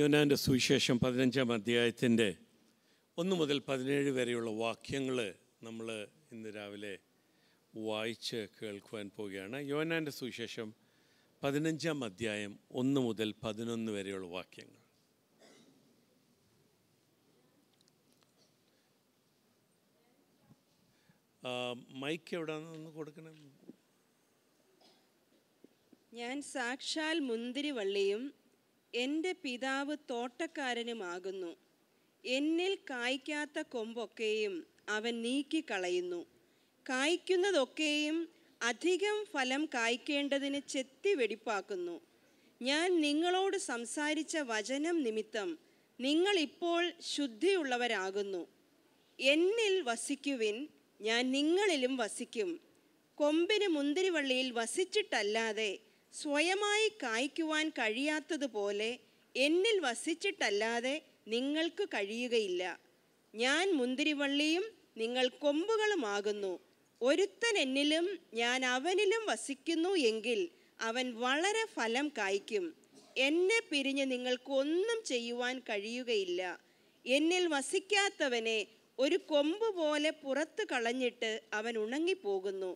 യോനാൻ്റെ സുവിശേഷം പതിനഞ്ചാം അധ്യായത്തിൻ്റെ ഒന്ന് മുതൽ പതിനേഴ് വരെയുള്ള വാക്യങ്ങൾ നമ്മൾ ഇന്ന് രാവിലെ വായിച്ച് കേൾക്കുവാൻ പോവുകയാണ് യോനാൻ്റെ സുവിശേഷം പതിനഞ്ചാം അധ്യായം ഒന്ന് മുതൽ പതിനൊന്ന് വരെയുള്ള വാക്യങ്ങൾ മൈക്ക് എവിടെയാണെന്ന് കൊടുക്കണം ഞാൻ സാക്ഷാൽ വള്ളിയും എൻ്റെ പിതാവ് തോട്ടക്കാരനുമാകുന്നു എന്നിൽ കായ്ക്കാത്ത കൊമ്പൊക്കെയും അവൻ നീക്കിക്കളയുന്നു കായ്ക്കുന്നതൊക്കെയും അധികം ഫലം കായ്ക്കേണ്ടതിന് ചെത്തി വെടിപ്പാക്കുന്നു ഞാൻ നിങ്ങളോട് സംസാരിച്ച വചനം നിമിത്തം നിങ്ങളിപ്പോൾ ശുദ്ധിയുള്ളവരാകുന്നു എന്നിൽ വസിക്കുവിൻ ഞാൻ നിങ്ങളിലും വസിക്കും കൊമ്പിന് മുന്തിരിവള്ളിയിൽ വസിച്ചിട്ടല്ലാതെ സ്വയമായി കായ്ക്കുവാൻ കഴിയാത്തതുപോലെ എന്നിൽ വസിച്ചിട്ടല്ലാതെ നിങ്ങൾക്ക് കഴിയുകയില്ല ഞാൻ മുന്തിരിവള്ളിയും നിങ്ങൾ കൊമ്പുകളുമാകുന്നു ഒരുത്തൻ എന്നിലും ഞാൻ അവനിലും വസിക്കുന്നു എങ്കിൽ അവൻ വളരെ ഫലം കായ്ക്കും എന്നെ പിരിഞ്ഞ് നിങ്ങൾക്ക് ഒന്നും ചെയ്യുവാൻ കഴിയുകയില്ല എന്നിൽ വസിക്കാത്തവനെ ഒരു കൊമ്പ് പോലെ പുറത്ത് കളഞ്ഞിട്ട് അവൻ ഉണങ്ങിപ്പോകുന്നു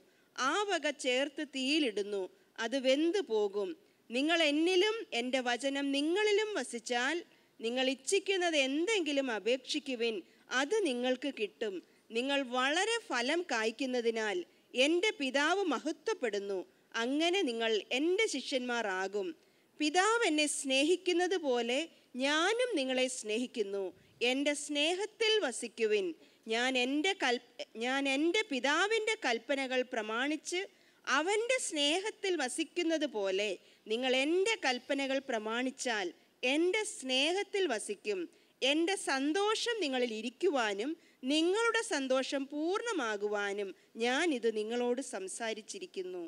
ആ വക ചേർത്ത് തീയിലിടുന്നു അത് വെന്തു പോകും നിങ്ങൾ എന്നിലും എൻ്റെ വചനം നിങ്ങളിലും വസിച്ചാൽ നിങ്ങൾ ഇച്ഛിക്കുന്നത് എന്തെങ്കിലും അപേക്ഷിക്കുവിൻ അത് നിങ്ങൾക്ക് കിട്ടും നിങ്ങൾ വളരെ ഫലം കായ്ക്കുന്നതിനാൽ എൻ്റെ പിതാവ് മഹത്വപ്പെടുന്നു അങ്ങനെ നിങ്ങൾ എൻ്റെ ശിഷ്യന്മാരാകും പിതാവ് എന്നെ സ്നേഹിക്കുന്നത് പോലെ ഞാനും നിങ്ങളെ സ്നേഹിക്കുന്നു എൻ്റെ സ്നേഹത്തിൽ വസിക്കുവിൻ ഞാൻ എൻ്റെ കൽ ഞാൻ എൻ്റെ പിതാവിൻ്റെ കൽപ്പനകൾ പ്രമാണിച്ച് അവൻ്റെ സ്നേഹത്തിൽ വസിക്കുന്നത് പോലെ നിങ്ങൾ എൻ്റെ കൽപ്പനകൾ പ്രമാണിച്ചാൽ എൻ്റെ സ്നേഹത്തിൽ വസിക്കും എൻ്റെ സന്തോഷം നിങ്ങളിൽ ഇരിക്കുവാനും നിങ്ങളുടെ സന്തോഷം പൂർണ്ണമാകുവാനും ഞാൻ ഇത് നിങ്ങളോട് സംസാരിച്ചിരിക്കുന്നു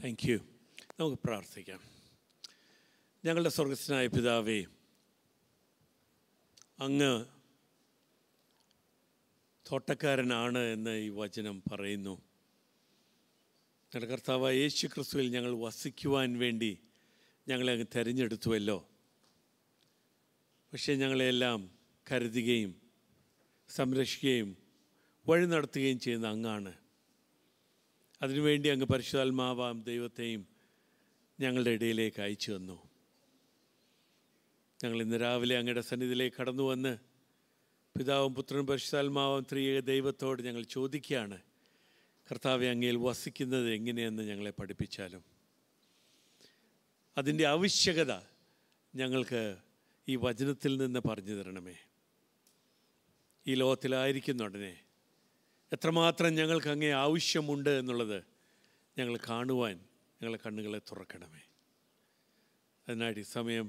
താങ്ക് യു നമുക്ക് പ്രാർത്ഥിക്കാം ഞങ്ങളുടെ സ്വർഗസ്നായ പിതാവേ അങ്ങ് തോട്ടക്കാരനാണ് എന്ന് ഈ വചനം പറയുന്നു ഞങ്ങളുടെ കർത്താവ് യേശു ക്രിസ്തുവിൽ ഞങ്ങൾ വസിക്കുവാൻ വേണ്ടി ഞങ്ങളെ അങ്ങ് തിരഞ്ഞെടുത്തുവല്ലോ പക്ഷേ ഞങ്ങളെല്ലാം കരുതുകയും സംരക്ഷിക്കുകയും വഴി നടത്തുകയും ചെയ്യുന്ന അങ്ങാണ് അതിനുവേണ്ടി അങ്ങ് പരിശുദ്ധാത്മാവാം ദൈവത്തെയും ഞങ്ങളുടെ ഇടയിലേക്ക് അയച്ചു വന്നു ഞങ്ങൾ ഇന്ന് രാവിലെ അങ്ങയുടെ സന്നിധിയിലേക്ക് കടന്നു വന്ന് പിതാവും പുത്രനും പരിശുദ്ധാത്മാവും ത്രിയേക ദൈവത്തോട് ഞങ്ങൾ ചോദിക്കുകയാണ് കർത്താവെ അങ്ങയിൽ വസിക്കുന്നത് എങ്ങനെയെന്ന് ഞങ്ങളെ പഠിപ്പിച്ചാലും അതിൻ്റെ ആവശ്യകത ഞങ്ങൾക്ക് ഈ വചനത്തിൽ നിന്ന് പറഞ്ഞു തരണമേ ഈ ലോകത്തിലായിരിക്കുന്ന ഉടനെ എത്രമാത്രം ഞങ്ങൾക്ക് അങ്ങേ ആവശ്യമുണ്ട് എന്നുള്ളത് ഞങ്ങൾ കാണുവാൻ ഞങ്ങളെ കണ്ണുകളെ തുറക്കണമേ അതിനായിട്ട് ഈ സമയം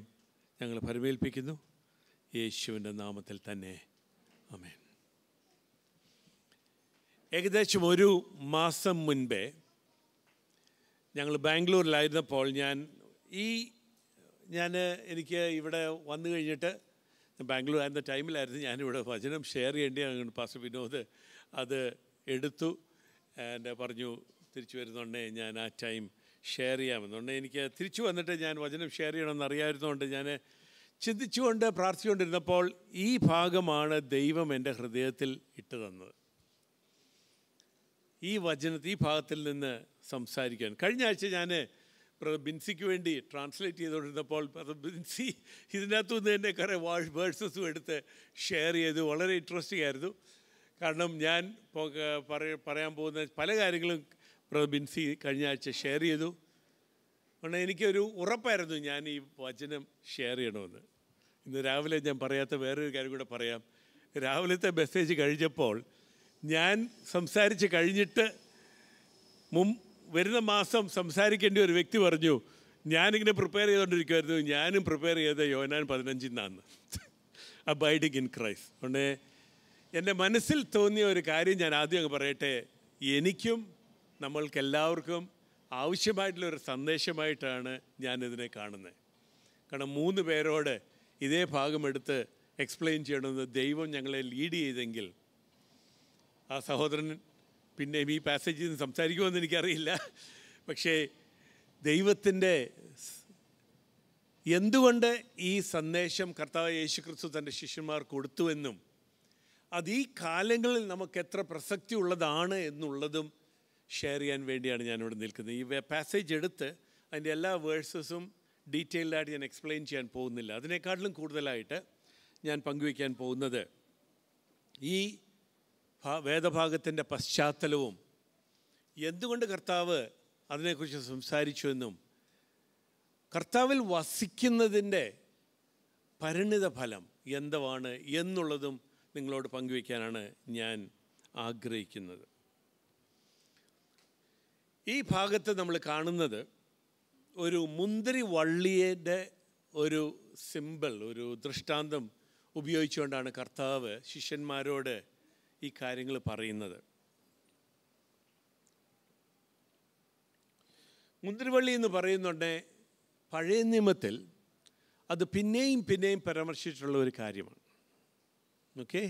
ഞങ്ങൾ പരമേൽപ്പിക്കുന്നു യേശുവിൻ്റെ നാമത്തിൽ തന്നെ അമേൻ ഏകദേശം ഒരു മാസം മുൻപേ ഞങ്ങൾ ബാംഗ്ലൂരിലായിരുന്നപ്പോൾ ഞാൻ ഈ ഞാൻ എനിക്ക് ഇവിടെ വന്നു കഴിഞ്ഞിട്ട് ബാംഗ്ലൂർ ആയിരുന്ന ടൈമിലായിരുന്നു ഞാനിവിടെ വചനം ഷെയർ ചെയ്യേണ്ടി പാസ് വിനോദ് അത് എടുത്തു എൻ്റെ പറഞ്ഞു തിരിച്ചു വരുന്നുണ്ടേ ഞാൻ ആ ടൈം ഷെയർ ചെയ്യാമെന്നുണ്ട് എനിക്ക് തിരിച്ചു വന്നിട്ട് ഞാൻ വചനം ഷെയർ ചെയ്യണമെന്ന് അറിയായിരുന്നതുകൊണ്ട് ഞാൻ ചിന്തിച്ചുകൊണ്ട് പ്രാർത്ഥിച്ചുകൊണ്ടിരുന്നപ്പോൾ ഈ ഭാഗമാണ് ദൈവം എൻ്റെ ഹൃദയത്തിൽ ഇട്ടു തന്നത് ഈ വചനത്തിൽ ഈ ഭാഗത്തിൽ നിന്ന് സംസാരിക്കാൻ കഴിഞ്ഞ ആഴ്ച ഞാൻ ബ്രദർ ബിൻസിക്ക് വേണ്ടി ട്രാൻസ്ലേറ്റ് ചെയ്തുകൊണ്ടിരുന്നപ്പോൾ ബ്രദർ ബിൻസി ഇതിനകത്തു നിന്ന് തന്നെ കുറേ വാഷ് വേഴ്സസും എടുത്ത് ഷെയർ ചെയ്തു വളരെ ഇൻട്രസ്റ്റിംഗ് ആയിരുന്നു കാരണം ഞാൻ പറയാൻ പോകുന്ന പല കാര്യങ്ങളും ബ്രദർ ബിൻസി കഴിഞ്ഞ ആഴ്ച ഷെയർ ചെയ്തു കാരണം എനിക്കൊരു ഉറപ്പായിരുന്നു ഞാൻ ഈ വചനം ഷെയർ ചെയ്യണമെന്ന് ഇന്ന് രാവിലെ ഞാൻ പറയാത്ത വേറൊരു കാര്യം കൂടെ പറയാം രാവിലത്തെ മെസ്സേജ് കഴിഞ്ഞപ്പോൾ ഞാൻ സംസാരിച്ച് കഴിഞ്ഞിട്ട് മും വരുന്ന മാസം സംസാരിക്കേണ്ട ഒരു വ്യക്തി പറഞ്ഞു ഞാനിങ്ങനെ പ്രിപ്പയർ ചെയ്തുകൊണ്ടിരിക്കുമായിരുന്നു ഞാനും പ്രിപ്പയർ ചെയ്ത യോനാൻ പതിനഞ്ചിന്നാന്ന് അബൈഡിങ് ഇൻ ക്രൈസ് അതുകൊണ്ട് എൻ്റെ മനസ്സിൽ തോന്നിയ ഒരു കാര്യം ഞാൻ ആദ്യം അങ്ങ് പറയട്ടെ എനിക്കും നമ്മൾക്കെല്ലാവർക്കും ആവശ്യമായിട്ടുള്ള ഒരു സന്ദേശമായിട്ടാണ് ഞാനിതിനെ കാണുന്നത് കാരണം മൂന്ന് പേരോട് ഇതേ ഭാഗമെടുത്ത് എക്സ്പ്ലെയിൻ ചെയ്യണമെന്ന് ദൈവം ഞങ്ങളെ ലീഡ് ചെയ്തെങ്കിൽ ആ സഹോദരൻ പിന്നെ ഈ പാസേജിൽ നിന്ന് സംസാരിക്കുമെന്ന് എനിക്കറിയില്ല പക്ഷേ ദൈവത്തിൻ്റെ എന്തുകൊണ്ട് ഈ സന്ദേശം കർത്താവ് യേശു ക്രിസ്തു തൻ്റെ ശിഷ്യന്മാർ കൊടുത്തുവെന്നും അത് ഈ കാലങ്ങളിൽ നമുക്ക് എത്ര പ്രസക്തി ഉള്ളതാണ് എന്നുള്ളതും ഷെയർ ചെയ്യാൻ വേണ്ടിയാണ് ഞാനിവിടെ നിൽക്കുന്നത് ഈ പാസേജ് എടുത്ത് അതിൻ്റെ എല്ലാ വേഴ്സസും ഡീറ്റെയിൽഡായിട്ട് ഞാൻ എക്സ്പ്ലെയിൻ ചെയ്യാൻ പോകുന്നില്ല അതിനേക്കാട്ടിലും കൂടുതലായിട്ട് ഞാൻ പങ്കുവയ്ക്കാൻ പോകുന്നത് ഈ വേദഭാഗത്തിൻ്റെ പശ്ചാത്തലവും എന്തുകൊണ്ട് കർത്താവ് അതിനെക്കുറിച്ച് സംസാരിച്ചു എന്നും കർത്താവിൽ വസിക്കുന്നതിൻ്റെ പരിണിത ഫലം എന്തുവാണ് എന്നുള്ളതും നിങ്ങളോട് പങ്കുവയ്ക്കാനാണ് ഞാൻ ആഗ്രഹിക്കുന്നത് ഈ ഭാഗത്ത് നമ്മൾ കാണുന്നത് ഒരു മുന്തിരി വള്ളിയുടെ ഒരു സിമ്പിൾ ഒരു ദൃഷ്ടാന്തം ഉപയോഗിച്ചുകൊണ്ടാണ് കർത്താവ് ശിഷ്യന്മാരോട് ഈ കാര്യങ്ങൾ പറയുന്നത് മുന്തിരിവള്ളി എന്ന് പറയുന്നുണ്ട് പഴയ നിയമത്തിൽ അത് പിന്നെയും പിന്നെയും പരാമർശിച്ചിട്ടുള്ള ഒരു കാര്യമാണ് ഓക്കെ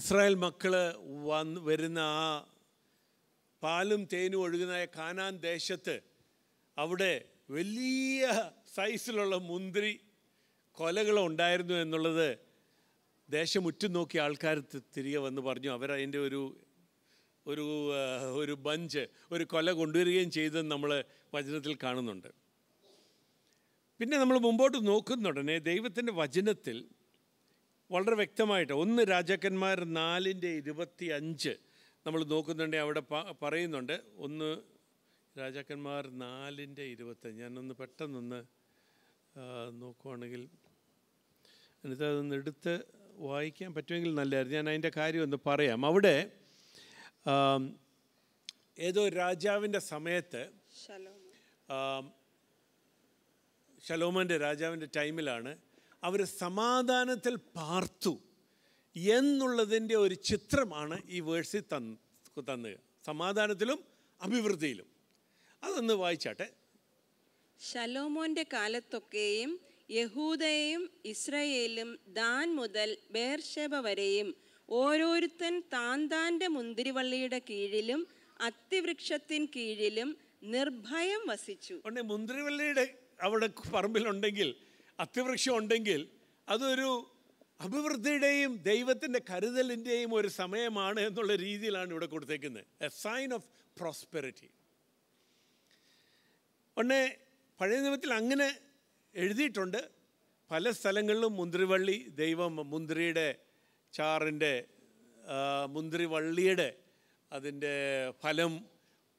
ഇസ്രായേൽ മക്കൾ വന്ന് വരുന്ന ആ പാലും തേനും ഒഴുകുന്ന കാനാൻ ദേശത്ത് അവിടെ വലിയ സൈസിലുള്ള മുന്തിരി കൊലകളുണ്ടായിരുന്നു എന്നുള്ളത് ദേശം ഉറ്റുനോക്കിയ ആൾക്കാർ തിരികെ വന്ന് പറഞ്ഞു അവരതിൻ്റെ ഒരു ഒരു ഒരു ബഞ്ച് ഒരു കൊല കൊണ്ടുവരികയും ചെയ്തെന്ന് നമ്മൾ വചനത്തിൽ കാണുന്നുണ്ട് പിന്നെ നമ്മൾ മുമ്പോട്ട് നോക്കുന്നുടനെ ദൈവത്തിൻ്റെ വചനത്തിൽ വളരെ വ്യക്തമായിട്ട് ഒന്ന് രാജാക്കന്മാർ നാലിൻ്റെ ഇരുപത്തി അഞ്ച് നമ്മൾ നോക്കുന്നുണ്ടെങ്കിൽ അവിടെ പറയുന്നുണ്ട് ഒന്ന് രാജാക്കന്മാർ നാലിൻ്റെ ഇരുപത്തഞ്ച് ഞാനൊന്ന് പെട്ടെന്നൊന്ന് നോക്കുവാണെങ്കിൽ എന്നിട്ട് അതൊന്ന് എടുത്ത് വായിക്കാൻ പറ്റുമെങ്കിൽ നല്ലതായിരുന്നു ഞാൻ അതിൻ്റെ കാര്യം ഒന്ന് പറയാം അവിടെ ഏതോ രാജാവിൻ്റെ സമയത്ത് ശലോമോൻ്റെ രാജാവിൻ്റെ ടൈമിലാണ് അവർ സമാധാനത്തിൽ പാർത്തു എന്നുള്ളതിൻ്റെ ഒരു ചിത്രമാണ് ഈ വേഴ്സിൽ തന്ന് തന്നുക സമാധാനത്തിലും അഭിവൃദ്ധിയിലും അതൊന്ന് വായിച്ചാട്ടെ ശലോമോന്റെ കാലത്തൊക്കെയും യഹൂദയും ഇസ്രയേലും ദാൻ മുതൽ ബേർഷെബ വരെയും ഓരോരുത്തൻ താൻ താൻ്റെ മുന്തിരിവള്ളിയുടെ കീഴിലും അത്തിവൃക്ഷത്തിൻ കീഴിലും നിർഭയം വസിച്ചു മുന്തിരിവള്ളിയുടെ അവിടെ പറമ്പിലുണ്ടെങ്കിൽ അതിവൃക്ഷം ഉണ്ടെങ്കിൽ അതൊരു അഭിവൃദ്ധിയുടെയും ദൈവത്തിൻ്റെ കരുതലിൻ്റെയും ഒരു സമയമാണ് എന്നുള്ള രീതിയിലാണ് ഇവിടെ കൊടുത്തേക്കുന്നത് എ സൈൻ ഓഫ് പ്രോസ്പെറിറ്റി ഒന്ന് പഴയ നിയമത്തിൽ അങ്ങനെ എഴുതിയിട്ടുണ്ട് പല സ്ഥലങ്ങളിലും മുന്തിരിവള്ളി ദൈവം മുന്തിരിയുടെ ചാറിൻ്റെ മുന്തിരിവള്ളിയുടെ അതിൻ്റെ ഫലം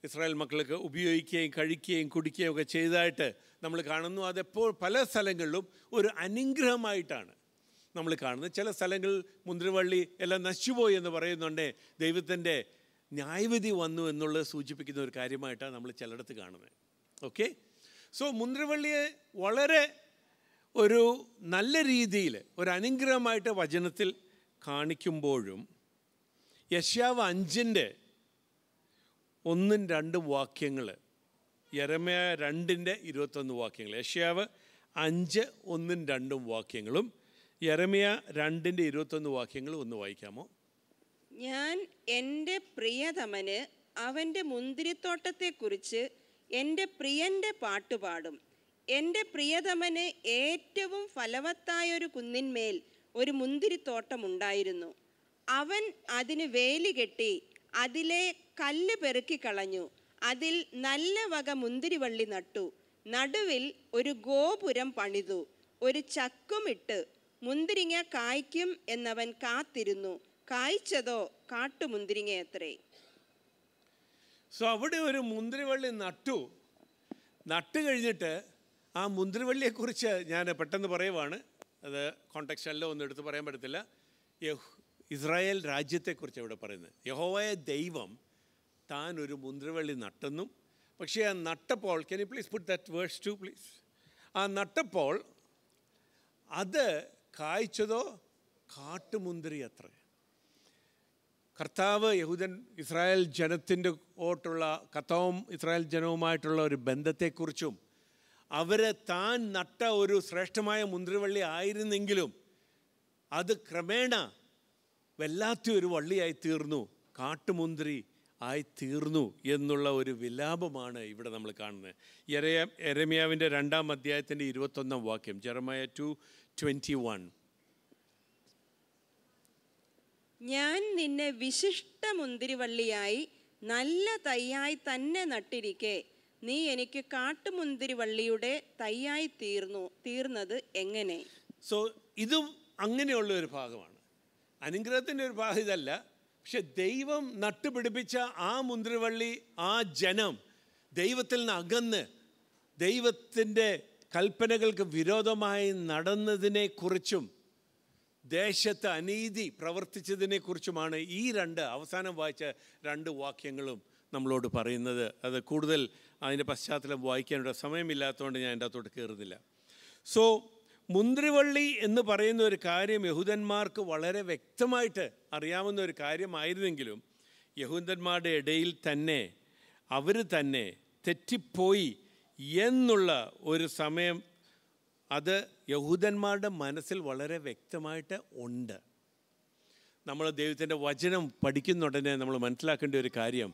ഇസ്രായേൽ മക്കൾക്ക് ഉപയോഗിക്കുകയും കഴിക്കുകയും കുടിക്കുകയും ഒക്കെ ചെയ്തതായിട്ട് നമ്മൾ കാണുന്നു അതെപ്പോൾ പല സ്ഥലങ്ങളിലും ഒരു അനുഗ്രഹമായിട്ടാണ് നമ്മൾ കാണുന്നത് ചില സ്ഥലങ്ങളിൽ മുന്തിരിവള്ളി എല്ലാം നശിച്ചുപോയി എന്ന് പറയുന്നുണ്ട് ദൈവത്തിൻ്റെ ന്യായവിധി വന്നു എന്നുള്ളത് സൂചിപ്പിക്കുന്ന ഒരു കാര്യമായിട്ടാണ് നമ്മൾ ചിലയിടത്ത് കാണുന്നത് ഓക്കെ സോ മുന്തിരിവള്ളിയെ വളരെ ഒരു നല്ല രീതിയിൽ ഒരു അനുഗ്രഹമായിട്ട് വചനത്തിൽ കാണിക്കുമ്പോഴും യശാവ് അഞ്ചിൻ്റെ ഒന്നും രണ്ടും വാക്യങ്ങൾ യരമയ രണ്ടിൻ്റെ ഇരുപത്തൊന്ന് വാക്യങ്ങൾ യശ്യാവ് അഞ്ച് ഒന്നും രണ്ടും വാക്യങ്ങളും യരമയ രണ്ടിൻ്റെ ഇരുപത്തൊന്ന് വാക്യങ്ങൾ ഒന്ന് വായിക്കാമോ ഞാൻ എൻ്റെ പ്രിയതമന് അവൻ്റെ മുന്തിരിത്തോട്ടത്തെക്കുറിച്ച് എൻ്റെ പ്രിയൻ്റെ പാട്ടുപാടും എൻ്റെ പ്രിയതമന് ഏറ്റവും ഫലവത്തായൊരു കുന്നിന്മേൽ ഒരു മുന്തിരിത്തോട്ടമുണ്ടായിരുന്നു അവൻ അതിന് വേലി കെട്ടി അതിലെ കല്ല് പെറുക്കിക്കളഞ്ഞു അതിൽ നല്ല വക മുന്തിരിവള്ളി നട്ടു നടുവിൽ ഒരു ഗോപുരം പണിതു ഒരു ചക്കുമിട്ട് മുന്തിരിങ്ങ കായ്ക്കും എന്നവൻ കാത്തിരുന്നു കായ്ച്ചതോ കാട്ടുമുന്തിരിങ്ങയത്രേ സോ അവിടെ ഒരു മുന്തിരിവള്ളി നട്ടു നട്ടു കഴിഞ്ഞിട്ട് ആ മുന്തിരിവള്ളിയെക്കുറിച്ച് ഞാൻ പെട്ടെന്ന് പറയുവാണ് അത് അല്ല ഒന്നും എടുത്ത് പറയാൻ പറ്റത്തില്ല ഇസ്രായേൽ രാജ്യത്തെക്കുറിച്ച് ഇവിടെ പറയുന്നത് യഹോവായ ദൈവം താൻ ഒരു മുന്തിരിവള്ളി നട്ടെന്നും പക്ഷേ ആ നട്ടപ്പോൾ can you please put that words to please ആ നട്ടപ്പോൾ അത് കായ്ച്ചതോ കാട്ടുമുന്തിരി അത്രേ കർത്താവ് യഹൂദൻ ഇസ്രായേൽ ജനത്തിൻ്റെ ഓട്ടുള്ള കർത്താവും ഇസ്രായേൽ ജനവുമായിട്ടുള്ള ഒരു ബന്ധത്തെക്കുറിച്ചും അവർ താൻ നട്ട ഒരു ശ്രേഷ്ഠമായ മുന്തിരിവള്ളി ആയിരുന്നെങ്കിലും അത് ക്രമേണ വല്ലാത്ത ഒരു വള്ളിയായി തീർന്നു കാട്ടുമുന്തിരി ആയി തീർന്നു എന്നുള്ള ഒരു വിലാപമാണ് ഇവിടെ നമ്മൾ കാണുന്നത് എരയ എരമിയാവിൻ്റെ രണ്ടാം അധ്യായത്തിൻ്റെ ഇരുപത്തൊന്നാം വാക്യം ജെറമയ ടു ട്വൻറ്റി വൺ ഞാൻ നിന്നെ വിശിഷ്ട മുന്തിരിവള്ളിയായി നല്ല തൈയായി തന്നെ നട്ടിരിക്കെ നീ എനിക്ക് കാട്ടുമുന്തിരിവള്ളിയുടെ തൈയായി തീർന്നു തീർന്നത് എങ്ങനെ സോ ഇതും അങ്ങനെയുള്ള ഒരു ഭാഗമാണ് അനുഗ്രഹത്തിൻ്റെ ഒരു ഭാഗം ഇതല്ല പക്ഷെ ദൈവം നട്ടുപിടിപ്പിച്ച ആ മുന്തിരിവള്ളി ആ ജനം ദൈവത്തിൽ നിന്ന് അകന്ന് ദൈവത്തിൻ്റെ കൽപ്പനകൾക്ക് വിരോധമായി നടന്നതിനെക്കുറിച്ചും ദേശത്ത് അനീതി കുറിച്ചുമാണ് ഈ രണ്ട് അവസാനം വായിച്ച രണ്ട് വാക്യങ്ങളും നമ്മളോട് പറയുന്നത് അത് കൂടുതൽ അതിൻ്റെ പശ്ചാത്തലം വായിക്കാനുള്ള സമയമില്ലാത്തതുകൊണ്ട് ഞാൻ എൻ്റെ അകത്തോട്ട് കയറുന്നില്ല സോ മുന്തിരിവള്ളി എന്ന് പറയുന്ന ഒരു കാര്യം യഹൂദന്മാർക്ക് വളരെ വ്യക്തമായിട്ട് അറിയാവുന്ന ഒരു കാര്യമായിരുന്നെങ്കിലും യഹൂദന്മാരുടെ ഇടയിൽ തന്നെ അവർ തന്നെ തെറ്റിപ്പോയി എന്നുള്ള ഒരു സമയം അത് യഹൂദന്മാരുടെ മനസ്സിൽ വളരെ വ്യക്തമായിട്ട് ഉണ്ട് നമ്മൾ ദൈവത്തിൻ്റെ വചനം പഠിക്കുന്ന ഉടനെ നമ്മൾ മനസ്സിലാക്കേണ്ട ഒരു കാര്യം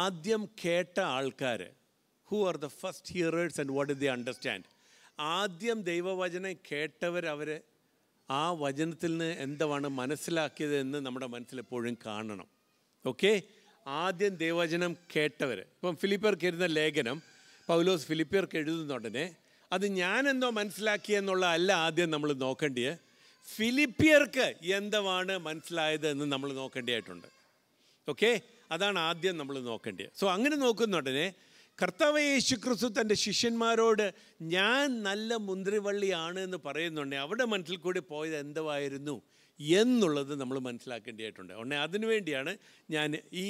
ആദ്യം കേട്ട ആൾക്കാർ who are the first hearers and what is the understand ആദ്യം ദൈവവചനം കേട്ടവർ അവർ ആ വചനത്തിൽ നിന്ന് എന്താണ് മനസ്സിലാക്കിയത് എന്ന് നമ്മുടെ മനസ്സിലെപ്പോഴും കാണണം ഓക്കെ ആദ്യം ദൈവവചനം കേട്ടവർ ഇപ്പം ഫിലിപ്പർക്ക് എഴുതുന്ന ലേഖനം പൗലോസ് ഫിലിപ്പിയർക്ക് എഴുതുന്ന ഉടനെ അത് ഞാനെന്തോ മനസ്സിലാക്കിയെന്നുള്ള അല്ല ആദ്യം നമ്മൾ നോക്കേണ്ടിയേ ഫിലിപ്പിയർക്ക് എന്തുവാണ് മനസ്സിലായത് എന്ന് നമ്മൾ നോക്കേണ്ടതായിട്ടുണ്ട് ഓക്കെ അതാണ് ആദ്യം നമ്മൾ നോക്കേണ്ടത് സോ അങ്ങനെ നോക്കുന്നുടനെ കർത്താവ് യേശു ക്രിസ്തു തൻ്റെ ശിഷ്യന്മാരോട് ഞാൻ നല്ല മുന്തിരിവള്ളിയാണ് എന്ന് പറയുന്നുണ്ടെങ്കിൽ അവിടെ മനസ്സിൽ കൂടി പോയത് എന്തുവായിരുന്നു എന്നുള്ളത് നമ്മൾ മനസ്സിലാക്കേണ്ടതായിട്ടുണ്ട് ഉടനെ അതിനുവേണ്ടിയാണ് ഞാൻ ഈ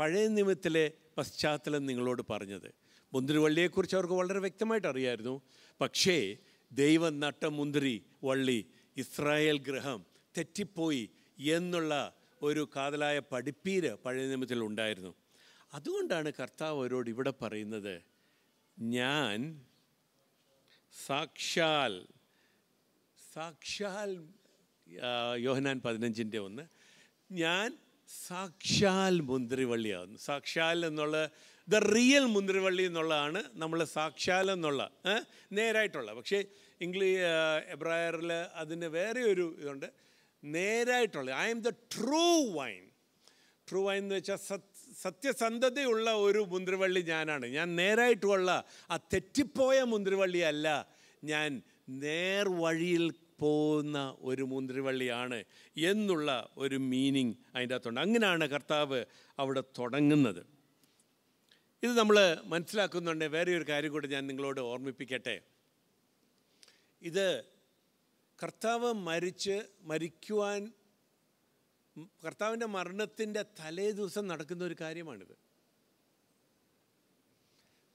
പഴയ നിമിത്തിലെ പശ്ചാത്തലം നിങ്ങളോട് പറഞ്ഞത് മുന്തിരിവള്ളിയെക്കുറിച്ച് അവർക്ക് വളരെ വ്യക്തമായിട്ട് അറിയായിരുന്നു പക്ഷേ ദൈവം നട്ട മുന്തിരി വള്ളി ഇസ്രായേൽ ഗ്രഹം തെറ്റിപ്പോയി എന്നുള്ള ഒരു കാതലായ പഠിപ്പീര് പഴയ നിയമത്തിൽ ഉണ്ടായിരുന്നു അതുകൊണ്ടാണ് കർത്താവ് അവരോട് ഇവിടെ പറയുന്നത് ഞാൻ സാക്ഷാൽ സാക്ഷാൽ യോഹനാൻ പതിനഞ്ചിൻ്റെ ഒന്ന് ഞാൻ സാക്ഷാൽ വള്ളിയാകുന്നു സാക്ഷാൽ എന്നുള്ള ദ റിയൽ മുന്തിരിവള്ളി എന്നുള്ളതാണ് നമ്മൾ സാക്ഷാലം എന്നുള്ള നേരായിട്ടുള്ള പക്ഷേ ഇംഗ്ലീഷ് എബ്രായറിൽ അതിന് വേറെ ഒരു ഇതുണ്ട് നേരായിട്ടുള്ള I am the true vine true vine എന്ന് വെച്ചാൽ സത് സത്യസന്ധതയുള്ള ഒരു മുന്തിരിവള്ളി ഞാനാണ് ഞാൻ നേരായിട്ടുള്ള ആ തെറ്റിപ്പോയ മുന്തിരിവള്ളിയല്ല ഞാൻ നേർ വഴിയിൽ പോകുന്ന ഒരു മുന്തിരിവള്ളിയാണ് എന്നുള്ള ഒരു മീനിങ് അതിൻ്റെ അകത്തുണ്ട് അങ്ങനെയാണ് കർത്താവ് അവിടെ തുടങ്ങുന്നത് ഇത് നമ്മൾ മനസ്സിലാക്കുന്നുണ്ട് വേറെ ഒരു കാര്യം കൂടെ ഞാൻ നിങ്ങളോട് ഓർമ്മിപ്പിക്കട്ടെ ഇത് കർത്താവ് മരിച്ച് മരിക്കുവാൻ കർത്താവിൻ്റെ മരണത്തിൻ്റെ തലേ ദിവസം നടക്കുന്ന ഒരു കാര്യമാണിത്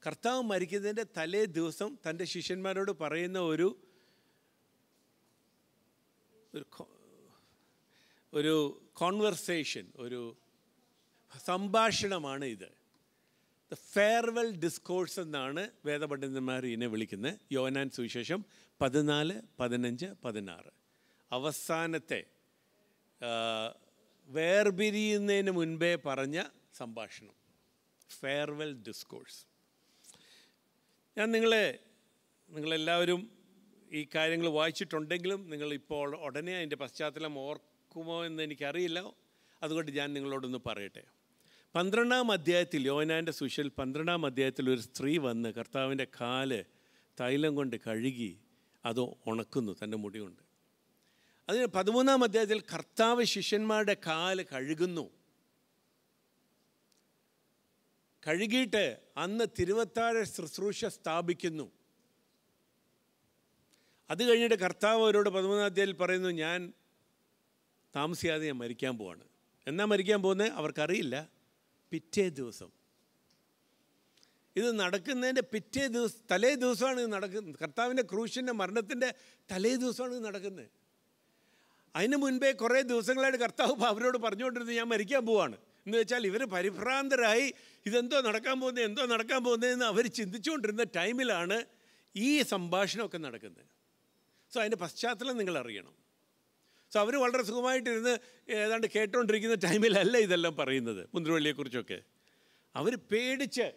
കർത്താവ് മരിക്കുന്നതിൻ്റെ തലേ ദിവസം തൻ്റെ ശിഷ്യന്മാരോട് പറയുന്ന ഒരു ഒരു കോൺവെർസേഷൻ ഒരു സംഭാഷണമാണ് ഇത് ദ ഫെയർവെൽ ഡിസ്കോഴ്സ് എന്നാണ് വേദപണ്ഡിതന്മാർ ഇതിനെ വിളിക്കുന്നത് യോനാൻ സുവിശേഷം പതിനാല് പതിനഞ്ച് പതിനാറ് അവസാനത്തെ വേർപിരിയുന്നതിന് മുൻപേ പറഞ്ഞ സംഭാഷണം ഫെയർവെൽ ഡിസ്കോഴ്സ് ഞാൻ നിങ്ങളെ നിങ്ങളെല്ലാവരും ഈ കാര്യങ്ങൾ വായിച്ചിട്ടുണ്ടെങ്കിലും നിങ്ങളിപ്പോൾ ഉടനെ അതിൻ്റെ പശ്ചാത്തലം ഓർക്കുമോ എന്ന് എനിക്കറിയില്ല അതുകൊണ്ട് ഞാൻ നിങ്ങളോടൊന്ന് പറയട്ടെ പന്ത്രണ്ടാം അധ്യായത്തിൽ യോനാൻ്റെ സുശൽ പന്ത്രണ്ടാം അധ്യായത്തിൽ ഒരു സ്ത്രീ വന്ന് കർത്താവിൻ്റെ കാല് തൈലം കൊണ്ട് കഴുകി അത് ഉണക്കുന്നു തൻ്റെ മുടി കൊണ്ട് അതിന് പതിമൂന്നാം അധ്യായത്തിൽ കർത്താവ് ശിഷ്യന്മാരുടെ കാല് കഴുകുന്നു കഴുകിയിട്ട് അന്ന് തിരുവത്താഴ ശുശ്രൂഷ സ്ഥാപിക്കുന്നു അത് കഴിഞ്ഞിട്ട് കർത്താവ് അവരോട് പതിമൂന്നാം അധ്യായത്തിൽ പറയുന്നു ഞാൻ താമസിയാതെ ഞാൻ മരിക്കാൻ പോവാണ് എന്നാ മരിക്കാൻ പോകുന്നത് അവർക്കറിയില്ല പിറ്റേ ദിവസം ഇത് നടക്കുന്നതിൻ്റെ പിറ്റേ ദിവസം തലേ ദിവസമാണ് ഇത് നടക്കുന്നത് കർത്താവിൻ്റെ ക്രൂശിൻ്റെ മരണത്തിൻ്റെ തലേ ദിവസമാണ് ഇത് നടക്കുന്നത് അതിന് മുൻപേ കുറേ ദിവസങ്ങളായിട്ട് കർത്താവ് അവരോട് പറഞ്ഞുകൊണ്ടിരുന്നത് ഞാൻ മരിക്കാൻ പോവാണ് എന്ന് വെച്ചാൽ ഇവർ പരിഭ്രാന്തരായി ഇതെന്തോ നടക്കാൻ പോകുന്നത് എന്തോ നടക്കാൻ പോകുന്നതെന്ന് അവർ ചിന്തിച്ചുകൊണ്ടിരുന്ന ടൈമിലാണ് ഈ സംഭാഷണമൊക്കെ നടക്കുന്നത് സോ അതിൻ്റെ പശ്ചാത്തലം നിങ്ങൾ അറിയണം സോ അവർ വളരെ സുഖമായിട്ടിരുന്ന് ഏതാണ്ട് കേട്ടുകൊണ്ടിരിക്കുന്ന ടൈമിലല്ല ഇതെല്ലാം പറയുന്നത് മുന്തിരിവള്ളിയെക്കുറിച്ചൊക്കെ അവർ പേടിച്ച്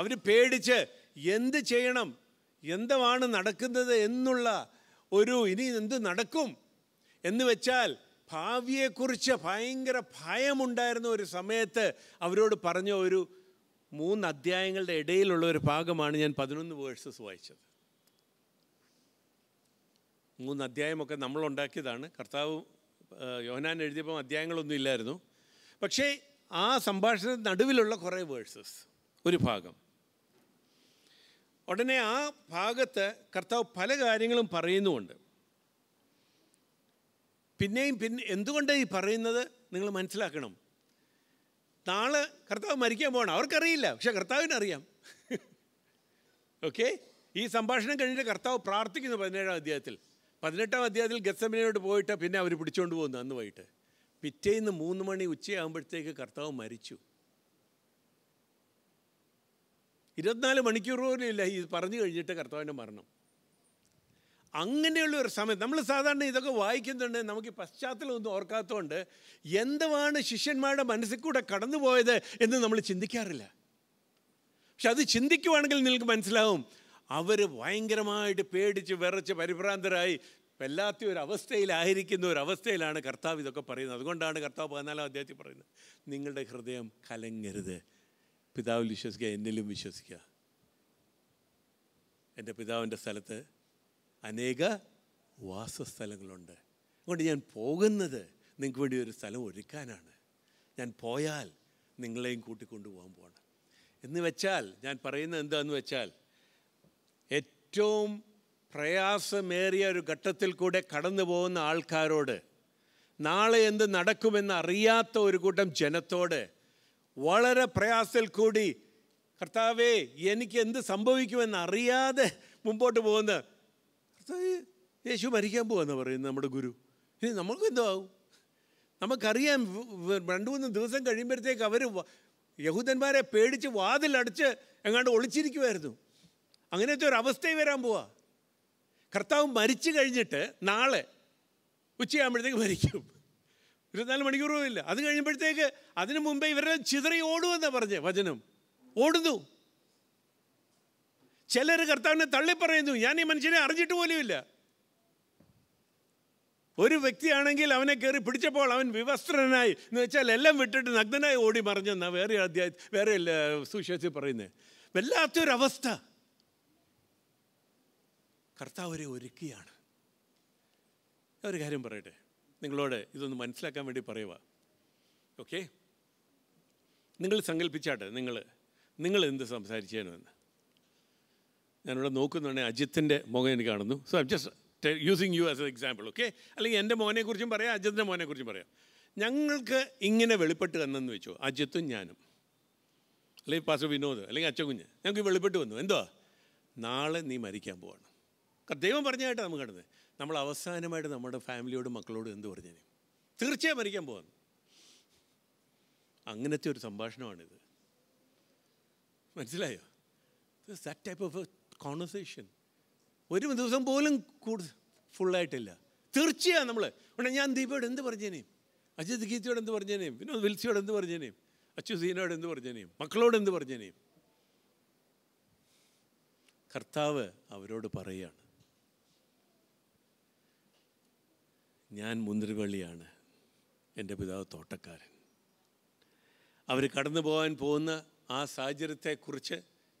അവർ പേടിച്ച് എന്ത് ചെയ്യണം എന്തുമാണ് നടക്കുന്നത് എന്നുള്ള ഒരു ഇനി എന്ത് നടക്കും എന്ന് വെച്ചാൽ ഭാവിയെക്കുറിച്ച് ഭയങ്കര ഭയമുണ്ടായിരുന്ന ഒരു സമയത്ത് അവരോട് പറഞ്ഞ ഒരു മൂന്ന് അധ്യായങ്ങളുടെ ഇടയിലുള്ള ഒരു ഭാഗമാണ് ഞാൻ പതിനൊന്ന് വേഴ്സസ് വായിച്ചത് മൂന്ന് അധ്യായമൊക്കെ നമ്മൾ ഉണ്ടാക്കിയതാണ് കർത്താവ് യോഹനാൻ എഴുതിയപ്പം അധ്യായങ്ങളൊന്നും ഇല്ലായിരുന്നു പക്ഷേ ആ സംഭാഷണത്തിന് നടുവിലുള്ള കുറേ വേഴ്സസ് ഒരു ഭാഗം ഉടനെ ആ ഭാഗത്ത് കർത്താവ് പല കാര്യങ്ങളും പറയുന്നുമുണ്ട് പിന്നെയും പിന്നെ എന്തുകൊണ്ടാണ് ഈ പറയുന്നത് നിങ്ങൾ മനസ്സിലാക്കണം നാളെ കർത്താവ് മരിക്കാൻ പോകണം അവർക്കറിയില്ല പക്ഷെ കർത്താവിനറിയാം ഓക്കെ ഈ സംഭാഷണം കഴിഞ്ഞിട്ട് കർത്താവ് പ്രാർത്ഥിക്കുന്നു പതിനേഴാം അധ്യായത്തിൽ പതിനെട്ടാം അധ്യായത്തിൽ ഗസമിനോട് പോയിട്ട് പിന്നെ അവർ പിടിച്ചുകൊണ്ട് പോകുന്നു അന്ന് വൈകിട്ട് പിറ്റേന്ന് മൂന്ന് മണി ഉച്ചയാകുമ്പോഴത്തേക്ക് കർത്താവ് മരിച്ചു ഇരുപത്തിനാല് മണിക്കൂർ പോലും ഇല്ല ഇത് പറഞ്ഞു കഴിഞ്ഞിട്ട് കർത്താവിൻ്റെ മരണം അങ്ങനെയുള്ള ഒരു സമയം നമ്മൾ സാധാരണ ഇതൊക്കെ വായിക്കുന്നുണ്ട് നമുക്ക് പശ്ചാത്തലമൊന്നും ഓർക്കാത്തതുകൊണ്ട് എന്തുവാണ് ശിഷ്യന്മാരുടെ മനസ്സിൽ കൂടെ കടന്നുപോയത് എന്ന് നമ്മൾ ചിന്തിക്കാറില്ല പക്ഷെ അത് ചിന്തിക്കുവാണെങ്കിൽ നിങ്ങൾക്ക് മനസ്സിലാവും അവർ ഭയങ്കരമായിട്ട് പേടിച്ച് വിറച്ച് പരിഭ്രാന്തരായി വല്ലാത്ത ഒരു അവസ്ഥയിലായിരിക്കുന്ന ഒരു അവസ്ഥയിലാണ് കർത്താവ് ഇതൊക്കെ പറയുന്നത് അതുകൊണ്ടാണ് കർത്താവ് പതിനാലാം അദ്ദേഹത്തിൽ പറയുന്നത് നിങ്ങളുടെ ഹൃദയം കലങ്ങരുത് പിതാവിൽ വിശ്വസിക്കുക എന്നിലും വിശ്വസിക്കുക എൻ്റെ പിതാവിൻ്റെ സ്ഥലത്ത് അനേക വാസസ്ഥലങ്ങളുണ്ട് അതുകൊണ്ട് ഞാൻ പോകുന്നത് നിങ്ങൾക്ക് വേണ്ടി ഒരു സ്ഥലം ഒരുക്കാനാണ് ഞാൻ പോയാൽ നിങ്ങളെയും പോകാൻ പോകണം എന്ന് വെച്ചാൽ ഞാൻ പറയുന്നത് എന്താണെന്ന് വെച്ചാൽ ഏറ്റവും പ്രയാസമേറിയ ഒരു ഘട്ടത്തിൽ കൂടെ കടന്നു പോകുന്ന ആൾക്കാരോട് നാളെ എന്ത് നടക്കുമെന്ന് അറിയാത്ത ഒരു കൂട്ടം ജനത്തോട് വളരെ പ്രയാസത്തിൽ കൂടി കർത്താവേ എനിക്ക് എന്ത് സംഭവിക്കുമെന്ന് അറിയാതെ മുമ്പോട്ട് പോകുന്ന കർത്താവ് യേശു മരിക്കാൻ പോകാമെന്ന് പറയുന്നത് നമ്മുടെ ഗുരു ഇനി നമ്മൾക്കും എന്തോ ആവും നമുക്കറിയാം രണ്ട് മൂന്ന് ദിവസം കഴിയുമ്പോഴത്തേക്ക് അവർ യഹൂദന്മാരെ പേടിച്ച് വാതിലടച്ച് എങ്ങാണ്ട് ഒളിച്ചിരിക്കുമായിരുന്നു അങ്ങനത്തെ ഒരു അവസ്ഥയിൽ വരാൻ പോവാ കർത്താവ് മരിച്ചു കഴിഞ്ഞിട്ട് നാളെ ഉച്ചയാകുമ്പോഴത്തേക്ക് മരിക്കും ഇരുപത്തിനാല് മണിക്കൂറുമില്ല അത് കഴിയുമ്പോഴത്തേക്ക് അതിനു മുമ്പേ ഇവരെല്ലാം ചിതറി ഓടുമെന്നാണ് പറഞ്ഞത് വചനം ഓടുന്നു ചിലർ കർത്താവിനെ തള്ളിപ്പറയുന്നു ഞാൻ ഈ മനുഷ്യനെ അറിഞ്ഞിട്ട് പോലുമില്ല ഒരു വ്യക്തിയാണെങ്കിൽ അവനെ കയറി പിടിച്ചപ്പോൾ അവൻ വിവസ്ത്രനായി എന്ന് വെച്ചാൽ എല്ലാം വിട്ടിട്ട് നഗ്നനായി ഓടി മറിഞ്ഞെന്നാണ് വേറെ അധ്യായ വേറെ സുശേഷി പറയുന്നത് വല്ലാത്തൊരവസ്ഥ കർത്താവ് അവരെ ഒരുക്കിയാണ് ഒരു കാര്യം പറയട്ടെ നിങ്ങളോട് ഇതൊന്ന് മനസ്സിലാക്കാൻ വേണ്ടി പറയുക ഓക്കെ നിങ്ങൾ സങ്കല്പിച്ചാട്ടെ നിങ്ങൾ നിങ്ങൾ എന്ത് സംസാരിച്ചേനുമെന്ന് ഞാനിവിടെ നോക്കുന്നുണ്ടെങ്കിൽ അജിത്തിൻ്റെ മുഖം എനിക്ക് കാണുന്നു so I'm just using you as a example okay അല്ലെങ്കിൽ എൻ്റെ മോനെക്കുറിച്ചും പറയാം അജിത്തിൻ്റെ മോനെക്കുറിച്ചും പറയാം ഞങ്ങൾക്ക് ഇങ്ങനെ വെളിപ്പെട്ട് തന്നെന്ന് വെച്ചു അജിത്തും ഞാനും അല്ലെങ്കിൽ പാസ്റ്റർ വിനോദ് അല്ലെങ്കിൽ അച്ചകുഞ്ഞ് ഞങ്ങൾക്ക് വെളിപ്പെട്ട് വന്നു എന്തോ നാളെ നീ മരിക്കാൻ പോവാണ് ദൈവം പറഞ്ഞതായിട്ട് നമുക്ക് കിടന്നത് നമ്മൾ അവസാനമായിട്ട് നമ്മുടെ ഫാമിലിയോടും മക്കളോടും എന്ത് പറഞ്ഞേ തീർച്ചയായും മരിക്കാൻ പോകുന്നു അങ്ങനത്തെ ഒരു സംഭാഷണമാണിത് മനസ്സിലായോ ദാറ്റ് ടൈപ്പ് ഓഫ് കോൺവെർസേഷൻ ഒരു ദിവസം പോലും കൂടുതൽ ഫുള്ളായിട്ടില്ല തീർച്ചയാണ് നമ്മൾ ഉടനെ ഞാൻ ദീപയോട് എന്ത് പറഞ്ഞേനേയും അജിത് ഗീതയോട് എന്ത് പറഞ്ഞേനേയും പിന്നെ വിൽസിയോട് എന്ത് പറഞ്ഞേനേയും അച്ചു സീനോട് എന്ത് പറഞ്ഞേനേയും മക്കളോട് എന്ത് പറഞ്ഞേനേയും കർത്താവ് അവരോട് പറയുകയാണ് ഞാൻ മുന്തിരിവള്ളിയാണ് എൻ്റെ പിതാവ് തോട്ടക്കാരൻ അവർ കടന്നു പോകാൻ പോകുന്ന ആ സാഹചര്യത്തെക്കുറിച്ച്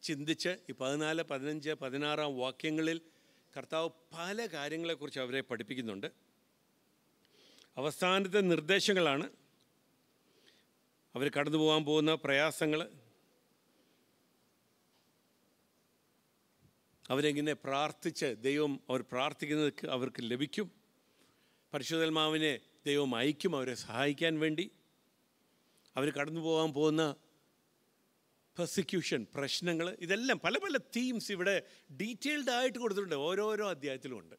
ചിന്തിച്ച് ഈ പതിനാല് പതിനഞ്ച് പതിനാറാം വാക്യങ്ങളിൽ കർത്താവ് പല കാര്യങ്ങളെക്കുറിച്ച് അവരെ പഠിപ്പിക്കുന്നുണ്ട് അവസാനത്തെ നിർദ്ദേശങ്ങളാണ് അവർ കടന്നു പോകാൻ പോകുന്ന പ്രയാസങ്ങൾ അവരെങ്ങനെ പ്രാർത്ഥിച്ച് ദൈവം അവർ പ്രാർത്ഥിക്കുന്നത് അവർക്ക് ലഭിക്കും പരിശുദ്ധൽമാവിനെ ദൈവം അയക്കും അവരെ സഹായിക്കാൻ വേണ്ടി അവർ കടന്നു പോകാൻ പോകുന്ന പെർസിക്യൂഷൻ പ്രശ്നങ്ങൾ ഇതെല്ലാം പല പല തീംസ് ഇവിടെ ഡീറ്റെയിൽഡായിട്ട് ആയിട്ട് കൊടുത്തിട്ടുണ്ട് ഓരോരോ ഉണ്ട്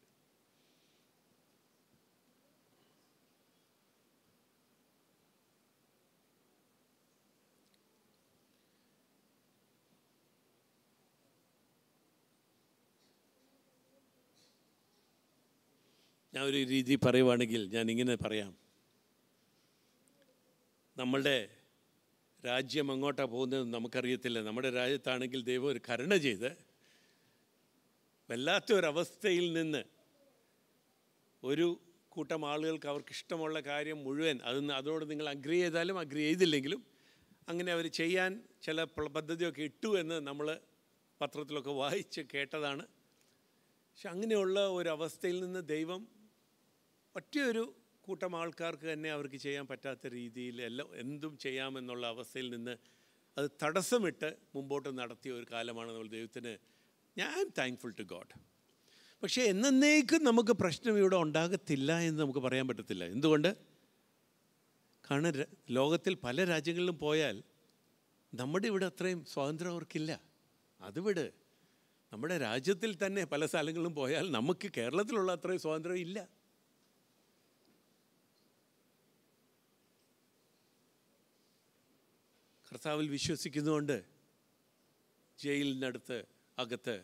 ഞാൻ ഒരു രീതി പറയുവാണെങ്കിൽ ഞാൻ ഇങ്ങനെ പറയാം നമ്മളുടെ രാജ്യം എങ്ങോട്ടാണ് പോകുന്നത് നമുക്കറിയത്തില്ല നമ്മുടെ രാജ്യത്താണെങ്കിൽ ദൈവം ഒരു കരുണ ചെയ്ത് വല്ലാത്തൊരവസ്ഥയിൽ നിന്ന് ഒരു കൂട്ടം ആളുകൾക്ക് അവർക്ക് ഇഷ്ടമുള്ള കാര്യം മുഴുവൻ അത് അതോട് നിങ്ങൾ അഗ്രി ചെയ്താലും അഗ്രി ചെയ്തില്ലെങ്കിലും അങ്ങനെ അവർ ചെയ്യാൻ ചില പദ്ധതിയൊക്കെ ഇട്ടു എന്ന് നമ്മൾ പത്രത്തിലൊക്കെ വായിച്ച് കേട്ടതാണ് പക്ഷെ അങ്ങനെയുള്ള ഒരു അവസ്ഥയിൽ നിന്ന് ദൈവം ഒറ്റയൊരു കൂട്ടം ആൾക്കാർക്ക് തന്നെ അവർക്ക് ചെയ്യാൻ പറ്റാത്ത രീതിയിൽ എല്ലാം എന്തും ചെയ്യാമെന്നുള്ള അവസ്ഥയിൽ നിന്ന് അത് തടസ്സമിട്ട് മുമ്പോട്ട് നടത്തിയ ഒരു കാലമാണ് നമ്മൾ ദൈവത്തിന് ഞാൻ താങ്ക്ഫുൾ ടു ഗോഡ് പക്ഷേ എന്നേക്കും നമുക്ക് പ്രശ്നം ഇവിടെ ഉണ്ടാകത്തില്ല എന്ന് നമുക്ക് പറയാൻ പറ്റത്തില്ല എന്തുകൊണ്ട് കാരണം ലോകത്തിൽ പല രാജ്യങ്ങളിലും പോയാൽ നമ്മുടെ ഇവിടെ അത്രയും സ്വാതന്ത്ര്യം അവർക്കില്ല അത് നമ്മുടെ രാജ്യത്തിൽ തന്നെ പല സ്ഥലങ്ങളിലും പോയാൽ നമുക്ക് കേരളത്തിലുള്ള അത്രയും സ്വാതന്ത്ര്യം ഇല്ല കർത്താവിൽ വിശ്വസിക്കുന്നതുകൊണ്ട് ജയിലിനടുത്ത് അകത്ത്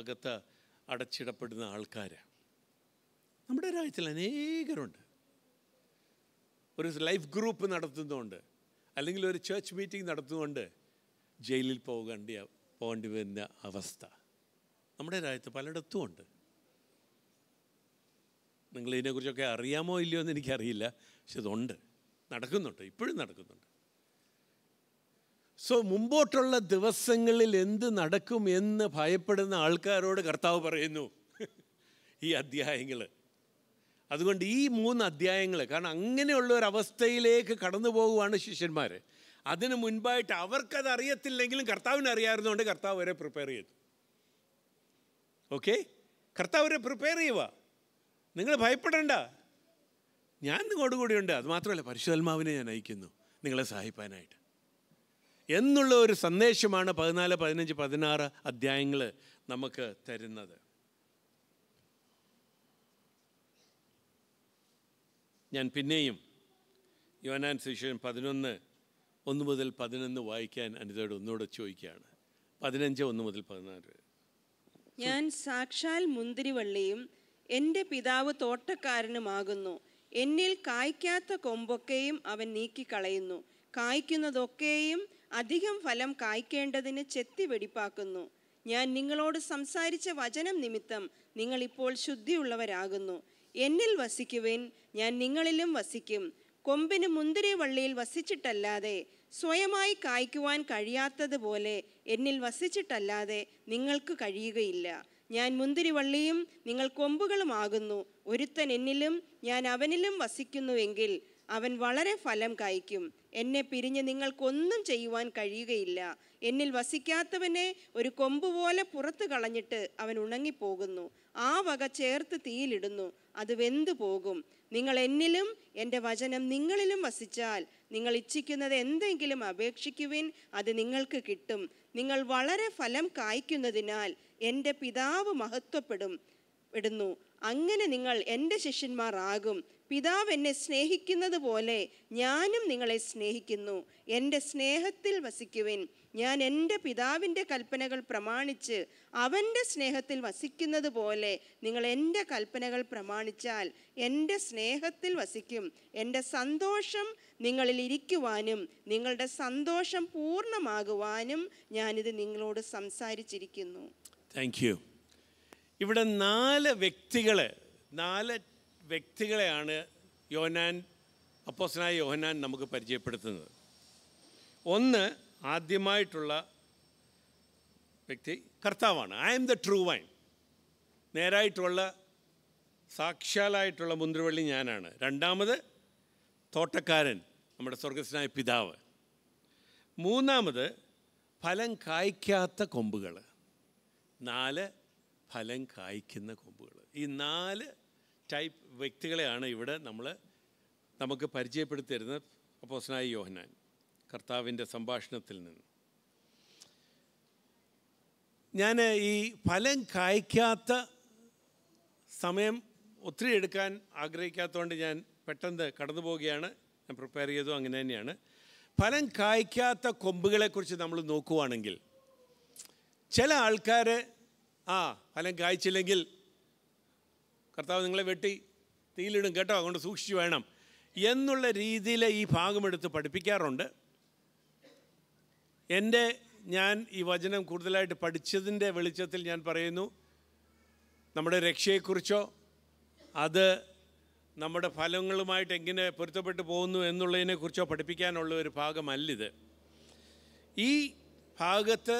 അകത്ത് അടച്ചിടപ്പെടുന്ന ആൾക്കാർ നമ്മുടെ രാജ്യത്തിൽ അനേകരുണ്ട് ഒരു ലൈഫ് ഗ്രൂപ്പ് നടത്തുന്നതുകൊണ്ട് അല്ലെങ്കിൽ ഒരു ചേർച്ച് മീറ്റിംഗ് നടത്തുന്നതുകൊണ്ട് ജയിലിൽ പോകേണ്ടിയ പോകേണ്ടി വരുന്ന അവസ്ഥ നമ്മുടെ രാജ്യത്ത് പലയിടത്തും ഉണ്ട് നിങ്ങൾ ഇതിനെക്കുറിച്ചൊക്കെ അറിയാമോ ഇല്ലയോ എന്ന് എനിക്കറിയില്ല പക്ഷെ ഇതുണ്ട് നടക്കുന്നുണ്ട് ഇപ്പോഴും നടക്കുന്നുണ്ട് സോ മുമ്പോട്ടുള്ള ദിവസങ്ങളിൽ എന്ത് നടക്കും എന്ന് ഭയപ്പെടുന്ന ആൾക്കാരോട് കർത്താവ് പറയുന്നു ഈ അധ്യായങ്ങൾ അതുകൊണ്ട് ഈ മൂന്ന് അധ്യായങ്ങൾ കാരണം അങ്ങനെയുള്ള ഒരു അവസ്ഥയിലേക്ക് കടന്നു പോകുവാണ് ശിഷ്യന്മാർ അതിന് മുൻപായിട്ട് അവർക്കത് അറിയത്തില്ലെങ്കിലും കർത്താവിന് അറിയാവുന്നതുകൊണ്ട് കർത്താവ് വരെ പ്രിപ്പയർ ചെയ്തു ഓക്കെ കർത്താവ് വരെ പ്രിപ്പയർ ചെയ്യുക നിങ്ങൾ ഭയപ്പെടണ്ട ഞാൻ നിങ്ങളോട് കൂടിയുണ്ട് അത് മാത്രമല്ല പരിശുദ്ധൽമാവിനെ ഞാൻ അയക്കുന്നു നിങ്ങളെ സഹായിപ്പാനായിട്ട് എന്നുള്ള ഒരു സന്ദേശമാണ് പതിനാല് പതിനഞ്ച് പതിനാറ് അധ്യായങ്ങൾ നമുക്ക് തരുന്നത് ഞാൻ പിന്നെയും യുവനാൻ ശിഷ്യൻ പതിനൊന്ന് ഒന്ന് മുതൽ പതിനൊന്ന് വായിക്കാൻ അനിതയോട് ഒന്നുകൂടെ ചോദിക്കുകയാണ് പതിനഞ്ച് ഒന്ന് മുതൽ പതിനാറ് ഞാൻ സാക്ഷാൽ മുന്തിരിവള്ളിയും എൻ്റെ പിതാവ് തോട്ടക്കാരനുമാകുന്നു എന്നിൽ കായ്ക്കാത്ത കൊമ്പൊക്കെയും അവൻ നീക്കിക്കളയുന്നു കായ്ക്കുന്നതൊക്കെയും അധികം ഫലം കായ്ക്കേണ്ടതിന് ചെത്തി വെടിപ്പാക്കുന്നു ഞാൻ നിങ്ങളോട് സംസാരിച്ച വചനം നിമിത്തം ഇപ്പോൾ ശുദ്ധിയുള്ളവരാകുന്നു എന്നിൽ വസിക്കുവിൻ ഞാൻ നിങ്ങളിലും വസിക്കും കൊമ്പിന് മുന്തിരി വള്ളിയിൽ വസിച്ചിട്ടല്ലാതെ സ്വയമായി കായ്ക്കുവാൻ കഴിയാത്തതുപോലെ എന്നിൽ വസിച്ചിട്ടല്ലാതെ നിങ്ങൾക്ക് കഴിയുകയില്ല ഞാൻ മുന്തിരിവള്ളിയും നിങ്ങൾ കൊമ്പുകളുമാകുന്നു ഒരുത്തൻ എന്നിലും ഞാൻ അവനിലും വസിക്കുന്നുവെങ്കിൽ അവൻ വളരെ ഫലം കായ്ക്കും എന്നെ പിരിഞ്ഞ് നിങ്ങൾക്കൊന്നും ചെയ്യുവാൻ കഴിയുകയില്ല എന്നിൽ വസിക്കാത്തവനെ ഒരു കൊമ്പ് പോലെ പുറത്ത് കളഞ്ഞിട്ട് അവൻ ഉണങ്ങിപ്പോകുന്നു ആ വക ചേർത്ത് തീയിലിടുന്നു അത് വെന്തു പോകും നിങ്ങൾ എന്നിലും എൻ്റെ വചനം നിങ്ങളിലും വസിച്ചാൽ നിങ്ങൾ ഇച്ഛിക്കുന്നത് എന്തെങ്കിലും അപേക്ഷിക്കുവിൻ അത് നിങ്ങൾക്ക് കിട്ടും നിങ്ങൾ വളരെ ഫലം കായ്ക്കുന്നതിനാൽ എൻ്റെ പിതാവ് മഹത്വപ്പെടും ഇടുന്നു അങ്ങനെ നിങ്ങൾ എൻ്റെ ശിഷ്യന്മാർ ആകും പിതാവ് എന്നെ സ്നേഹിക്കുന്നത് പോലെ ഞാനും നിങ്ങളെ സ്നേഹിക്കുന്നു എൻ്റെ സ്നേഹത്തിൽ വസിക്കുവിൻ ഞാൻ എൻ്റെ പിതാവിൻ്റെ കൽപ്പനകൾ പ്രമാണിച്ച് അവൻ്റെ സ്നേഹത്തിൽ വസിക്കുന്നത് പോലെ നിങ്ങൾ എൻ്റെ കൽപ്പനകൾ പ്രമാണിച്ചാൽ എൻ്റെ സ്നേഹത്തിൽ വസിക്കും എൻ്റെ സന്തോഷം നിങ്ങളിൽ ഇരിക്കുവാനും നിങ്ങളുടെ സന്തോഷം പൂർണ്ണമാകുവാനും ഞാനിത് നിങ്ങളോട് സംസാരിച്ചിരിക്കുന്നു താങ്ക് യു ഇവിടെ നാല് വ്യക്തികളെ നാല് വ്യക്തികളെയാണ് യോഹനാൻ അപ്പോസനായ യോഹനാൻ നമുക്ക് പരിചയപ്പെടുത്തുന്നത് ഒന്ന് ആദ്യമായിട്ടുള്ള വ്യക്തി കർത്താവാണ് I am the true vine നേരായിട്ടുള്ള സാക്ഷാലായിട്ടുള്ള മുന്തിരിവള്ളി ഞാനാണ് രണ്ടാമത് തോട്ടക്കാരൻ നമ്മുടെ സ്വർഗസ്ഥനായ പിതാവ് മൂന്നാമത് ഫലം കായ്ക്കാത്ത കൊമ്പുകൾ നാല് ഫലം കായ്ക്കുന്ന കൊമ്പുകൾ ഈ നാല് ടൈപ്പ് വ്യക്തികളെയാണ് ഇവിടെ നമ്മൾ നമുക്ക് പരിചയപ്പെടുത്തിയിരുന്നത് അപ്പോസനായി യോഹനാൻ കർത്താവിൻ്റെ സംഭാഷണത്തിൽ നിന്ന് ഞാൻ ഈ ഫലം കായ്ക്കാത്ത സമയം ഒത്തിരി എടുക്കാൻ ആഗ്രഹിക്കാത്തതുകൊണ്ട് ഞാൻ പെട്ടെന്ന് കടന്നു പോവുകയാണ് ഞാൻ പ്രിപ്പയർ ചെയ്തു അങ്ങനെ തന്നെയാണ് ഫലം കായ്ക്കാത്ത കൊമ്പുകളെക്കുറിച്ച് നമ്മൾ നോക്കുവാണെങ്കിൽ ചില ആൾക്കാർ ആ ഫലം കായ്ച്ചില്ലെങ്കിൽ കർത്താവ് നിങ്ങളെ വെട്ടി തീയിലിടും കേട്ടോ അതുകൊണ്ട് സൂക്ഷിച്ചു വേണം എന്നുള്ള രീതിയിൽ ഈ ഭാഗമെടുത്ത് പഠിപ്പിക്കാറുണ്ട് എൻ്റെ ഞാൻ ഈ വചനം കൂടുതലായിട്ട് പഠിച്ചതിൻ്റെ വെളിച്ചത്തിൽ ഞാൻ പറയുന്നു നമ്മുടെ രക്ഷയെക്കുറിച്ചോ അത് നമ്മുടെ ഫലങ്ങളുമായിട്ട് എങ്ങനെ പൊരുത്തപ്പെട്ടു പോകുന്നു എന്നുള്ളതിനെക്കുറിച്ചോ പഠിപ്പിക്കാനുള്ള ഒരു ഭാഗമല്ലിത് ഈ ഭാഗത്ത്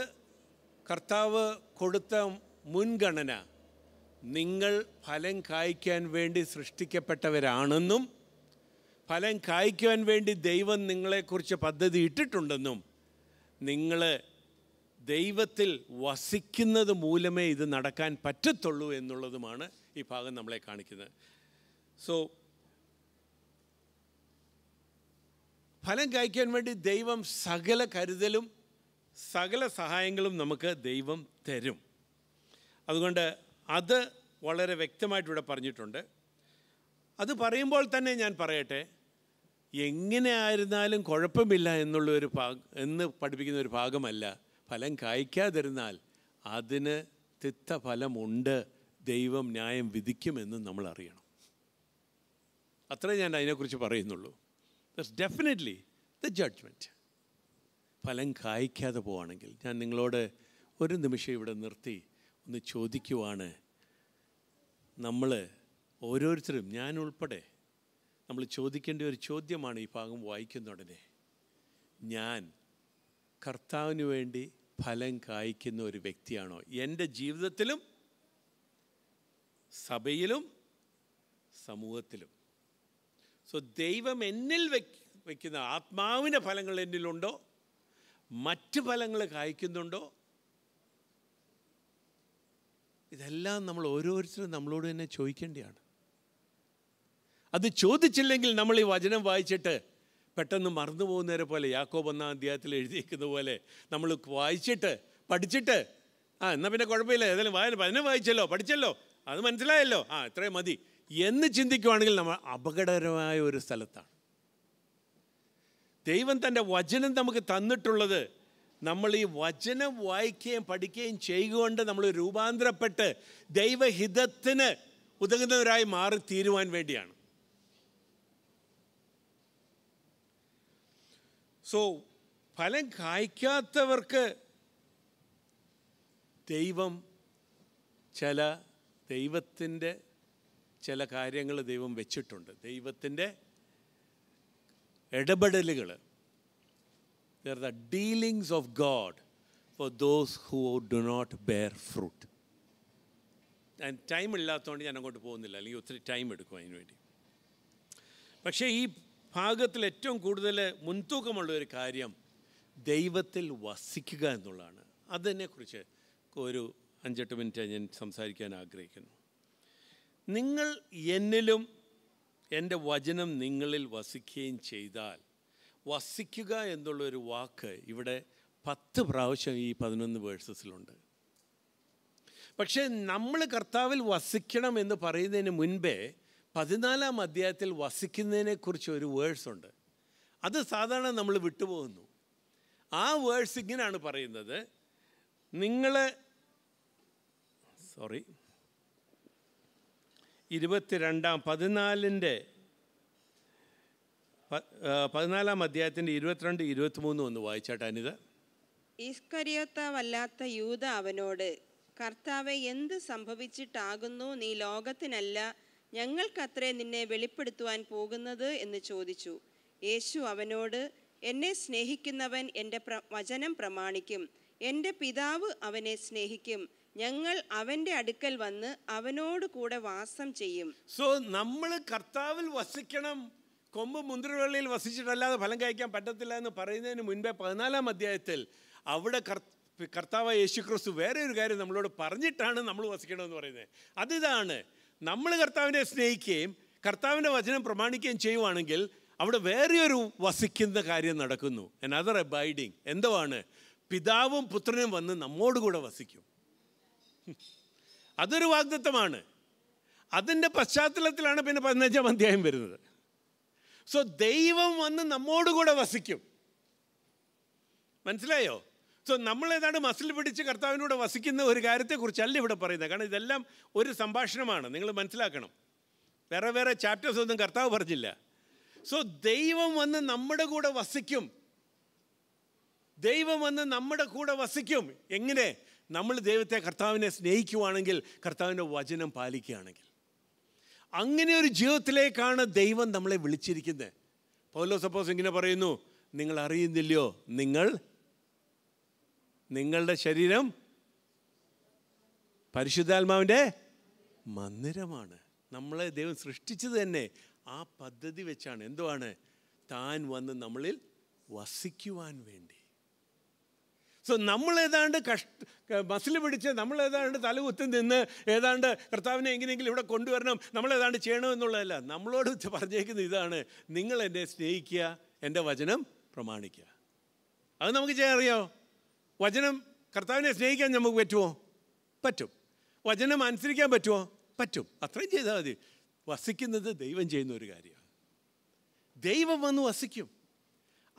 കർത്താവ് കൊടുത്ത മുൻഗണന നിങ്ങൾ ഫലം കായ്ക്കാൻ വേണ്ടി സൃഷ്ടിക്കപ്പെട്ടവരാണെന്നും ഫലം കായ്ക്കുവാൻ വേണ്ടി ദൈവം നിങ്ങളെക്കുറിച്ച് പദ്ധതി ഇട്ടിട്ടുണ്ടെന്നും നിങ്ങൾ ദൈവത്തിൽ വസിക്കുന്നത് മൂലമേ ഇത് നടക്കാൻ പറ്റത്തുള്ളൂ എന്നുള്ളതുമാണ് ഈ ഭാഗം നമ്മളെ കാണിക്കുന്നത് സോ ഫലം കായ്ക്കാൻ വേണ്ടി ദൈവം സകല കരുതലും സകല സഹായങ്ങളും നമുക്ക് ദൈവം തരും അതുകൊണ്ട് അത് വളരെ വ്യക്തമായിട്ട് ഇവിടെ പറഞ്ഞിട്ടുണ്ട് അത് പറയുമ്പോൾ തന്നെ ഞാൻ പറയട്ടെ എങ്ങനെ ആയിരുന്നാലും കുഴപ്പമില്ല എന്നുള്ള ഒരു ഭാഗ എന്ന് പഠിപ്പിക്കുന്ന ഒരു ഭാഗമല്ല ഫലം കായ്ക്കാതിരുന്നാൽ അതിന് തിത്ത ഫലമുണ്ട് ദൈവം ന്യായം വിധിക്കുമെന്ന് നമ്മൾ അറിയണം അത്രേ ഞാൻ അതിനെക്കുറിച്ച് പറയുന്നുള്ളൂ ദസ് ഡെഫിനറ്റ്ലി ദ ജഡ്ജ്മെൻറ്റ് ഫലം കായ്ക്കാതെ പോവാണെങ്കിൽ ഞാൻ നിങ്ങളോട് ഒരു നിമിഷം ഇവിടെ നിർത്തി ഒന്ന് ചോദിക്കുവാണ് നമ്മൾ ഓരോരുത്തരും ഞാൻ ഉൾപ്പെടെ നമ്മൾ ചോദിക്കേണ്ട ഒരു ചോദ്യമാണ് ഈ ഭാഗം വായിക്കുന്ന ഉടനെ ഞാൻ കർത്താവിന് വേണ്ടി ഫലം കായ്ക്കുന്ന ഒരു വ്യക്തിയാണോ എൻ്റെ ജീവിതത്തിലും സഭയിലും സമൂഹത്തിലും സോ ദൈവം എന്നിൽ വയ്ക്കുന്ന ആത്മാവിൻ്റെ ഫലങ്ങൾ എന്നിലുണ്ടോ മറ്റ് ഫലങ്ങൾ കായ്ക്കുന്നുണ്ടോ ഇതെല്ലാം നമ്മൾ ഓരോരുത്തരും നമ്മളോട് തന്നെ ചോദിക്കേണ്ടതാണ് അത് ചോദിച്ചില്ലെങ്കിൽ നമ്മൾ ഈ വചനം വായിച്ചിട്ട് പെട്ടെന്ന് മറന്നു പോകുന്നവരെ പോലെ യാക്കോബ് എന്ന അധ്യായത്തിൽ എഴുതിയിരിക്കുന്ന പോലെ നമ്മൾ വായിച്ചിട്ട് പഠിച്ചിട്ട് ആ എന്നാൽ പിന്നെ കുഴപ്പമില്ല ഏതായാലും വായന വചനം വായിച്ചല്ലോ പഠിച്ചല്ലോ അത് മനസ്സിലായല്ലോ ആ ഇത്രയും മതി എന്ന് ചിന്തിക്കുവാണെങ്കിൽ നമ്മൾ അപകടകരമായ ഒരു സ്ഥലത്താണ് ദൈവം തൻ്റെ വചനം നമുക്ക് തന്നിട്ടുള്ളത് നമ്മൾ ഈ വചനം വായിക്കുകയും പഠിക്കുകയും ചെയ്യുകൊണ്ട് നമ്മൾ രൂപാന്തരപ്പെട്ട് ദൈവഹിതത്തിന് ഉതകുന്നവരായി മാറി തീരുവാൻ വേണ്ടിയാണ് സോ ഫലം കായ്ക്കാത്തവർക്ക് ദൈവം ചില ദൈവത്തിൻ്റെ ചില കാര്യങ്ങൾ ദൈവം വെച്ചിട്ടുണ്ട് ദൈവത്തിൻ്റെ ഇടപെടലുകൾ there are the dealings of God for those who do not bear fruit. ഞാൻ ടൈം ഇല്ലാത്തതുകൊണ്ട് ഞാൻ അങ്ങോട്ട് പോകുന്നില്ല അല്ലെങ്കിൽ ഒത്തിരി ടൈം എടുക്കും അതിനുവേണ്ടി പക്ഷേ ഈ ഭാഗത്തിൽ ഏറ്റവും കൂടുതൽ മുൻതൂക്കമുള്ള ഒരു കാര്യം ദൈവത്തിൽ വസിക്കുക എന്നുള്ളതാണ് അതിനെക്കുറിച്ച് ഒരു അഞ്ചെട്ട് മിനിറ്റ് ഞാൻ സംസാരിക്കാൻ ആഗ്രഹിക്കുന്നു നിങ്ങൾ എന്നിലും എൻ്റെ വചനം നിങ്ങളിൽ വസിക്കുകയും ചെയ്താൽ വസിക്കുക എന്നുള്ളൊരു വാക്ക് ഇവിടെ പത്ത് പ്രാവശ്യം ഈ പതിനൊന്ന് വേഴ്സസിലുണ്ട് പക്ഷേ നമ്മൾ കർത്താവിൽ വസിക്കണം എന്ന് പറയുന്നതിന് മുൻപേ പതിനാലാം അധ്യായത്തിൽ വസിക്കുന്നതിനെക്കുറിച്ച് ഒരു വേഴ്സ് ഉണ്ട് അത് സാധാരണ നമ്മൾ വിട്ടുപോകുന്നു ആ വേഴ്സ് ഇങ്ങനെയാണ് പറയുന്നത് നിങ്ങൾ സോറി ഇരുപത്തിരണ്ടാം പതിനാലിൻ്റെ പതിനാലാം അധ്യായത്തിൻ്റെ ഇരുപത്തിരണ്ട് ഇരുപത്തിമൂന്ന് ഒന്ന് വായിച്ചാട്ട് അനിത വല്ലാത്ത യൂത അവനോട് കർത്താവെ എന്ത് സംഭവിച്ചിട്ടാകുന്നു നീ ലോകത്തിനല്ല ഞങ്ങൾക്കത്രേ നിന്നെ വെളിപ്പെടുത്തുവാൻ പോകുന്നത് എന്ന് ചോദിച്ചു യേശു അവനോട് എന്നെ സ്നേഹിക്കുന്നവൻ എൻ്റെ വചനം പ്രമാണിക്കും എൻ്റെ പിതാവ് അവനെ സ്നേഹിക്കും ഞങ്ങൾ അവൻ്റെ അടുക്കൽ വന്ന് അവനോട് കൂടെ വാസം ചെയ്യും സോ നമ്മൾ കർത്താവിൽ വസിക്കണം കൊമ്പ് മുന്തിരിവള്ളിയിൽ വസിച്ചിട്ടല്ലാതെ ഫലം കഴിക്കാൻ പറ്റത്തില്ല എന്ന് പറയുന്നതിന് മുൻപേ പതിനാലാം അധ്യായത്തിൽ അവിടെ കർത്താവ് യേശുക്രിസ്തു വേറെ ഒരു കാര്യം നമ്മളോട് പറഞ്ഞിട്ടാണ് നമ്മൾ വസിക്കണമെന്ന് പറയുന്നത് അതിതാണ് നമ്മൾ കർത്താവിനെ സ്നേഹിക്കുകയും കർത്താവിൻ്റെ വചനം പ്രമാണിക്കുകയും ചെയ്യുവാണെങ്കിൽ അവിടെ വേറെയൊരു വസിക്കുന്ന കാര്യം നടക്കുന്നു അനദർ അബൈഡിങ് എന്തുവാണ് പിതാവും പുത്രനും വന്ന് നമ്മോടുകൂടെ വസിക്കും അതൊരു വാഗ്ദത്വമാണ് അതിൻ്റെ പശ്ചാത്തലത്തിലാണ് പിന്നെ പതിനഞ്ചാം അധ്യായം വരുന്നത് സോ ദൈവം വന്ന് നമ്മോടുകൂടെ വസിക്കും മനസ്സിലായോ സോ നമ്മൾ ഏതാണ്ട് മസിൽ പിടിച്ച് കർത്താവിനോട് വസിക്കുന്ന ഒരു കാര്യത്തെക്കുറിച്ചല്ല ഇവിടെ പറയുന്നത് കാരണം ഇതെല്ലാം ഒരു സംഭാഷണമാണ് നിങ്ങൾ മനസ്സിലാക്കണം വേറെ വേറെ ചാപ്റ്റേഴ്സ് ഒന്നും കർത്താവ് പറഞ്ഞില്ല സോ ദൈവം വന്ന് നമ്മുടെ കൂടെ വസിക്കും ദൈവം വന്ന് നമ്മുടെ കൂടെ വസിക്കും എങ്ങനെ നമ്മൾ ദൈവത്തെ കർത്താവിനെ സ്നേഹിക്കുവാണെങ്കിൽ കർത്താവിൻ്റെ വചനം പാലിക്കുകയാണെങ്കിൽ അങ്ങനെ ഒരു ജീവിതത്തിലേക്കാണ് ദൈവം നമ്മളെ വിളിച്ചിരിക്കുന്നത് പൗലോ സപ്പോസ് ഇങ്ങനെ പറയുന്നു നിങ്ങൾ അറിയുന്നില്ലയോ നിങ്ങൾ നിങ്ങളുടെ ശരീരം പരിശുദ്ധാത്മാവിൻ്റെ മന്ദിരമാണ് നമ്മളെ ദൈവം സൃഷ്ടിച്ചത് തന്നെ ആ പദ്ധതി വെച്ചാണ് എന്തുവാണ് താൻ വന്ന് നമ്മളിൽ വസിക്കുവാൻ വേണ്ടി സോ നമ്മൾ ഏതാണ്ട് കഷ്ട മസിൽ പിടിച്ച് നമ്മൾ ഏതാണ്ട് തലകുത്തി നിന്ന് ഏതാണ്ട് കർത്താവിനെ എങ്ങനെയെങ്കിലും ഇവിടെ കൊണ്ടുവരണം നമ്മൾ ഏതാണ്ട് ചെയ്യണമെന്നുള്ളതല്ല നമ്മളോട് പറഞ്ഞേക്കുന്ന ഇതാണ് നിങ്ങൾ എന്നെ സ്നേഹിക്കുക എൻ്റെ വചനം പ്രമാണിക്കുക അത് നമുക്ക് ചെയ്യാൻ വചനം കർത്താവിനെ സ്നേഹിക്കാൻ നമുക്ക് പറ്റുമോ പറ്റും വചനം അനുസരിക്കാൻ പറ്റുമോ പറ്റും അത്രയും ചെയ്താൽ മതി വസിക്കുന്നത് ദൈവം ചെയ്യുന്ന ഒരു കാര്യമാണ് ദൈവം വന്ന് വസിക്കും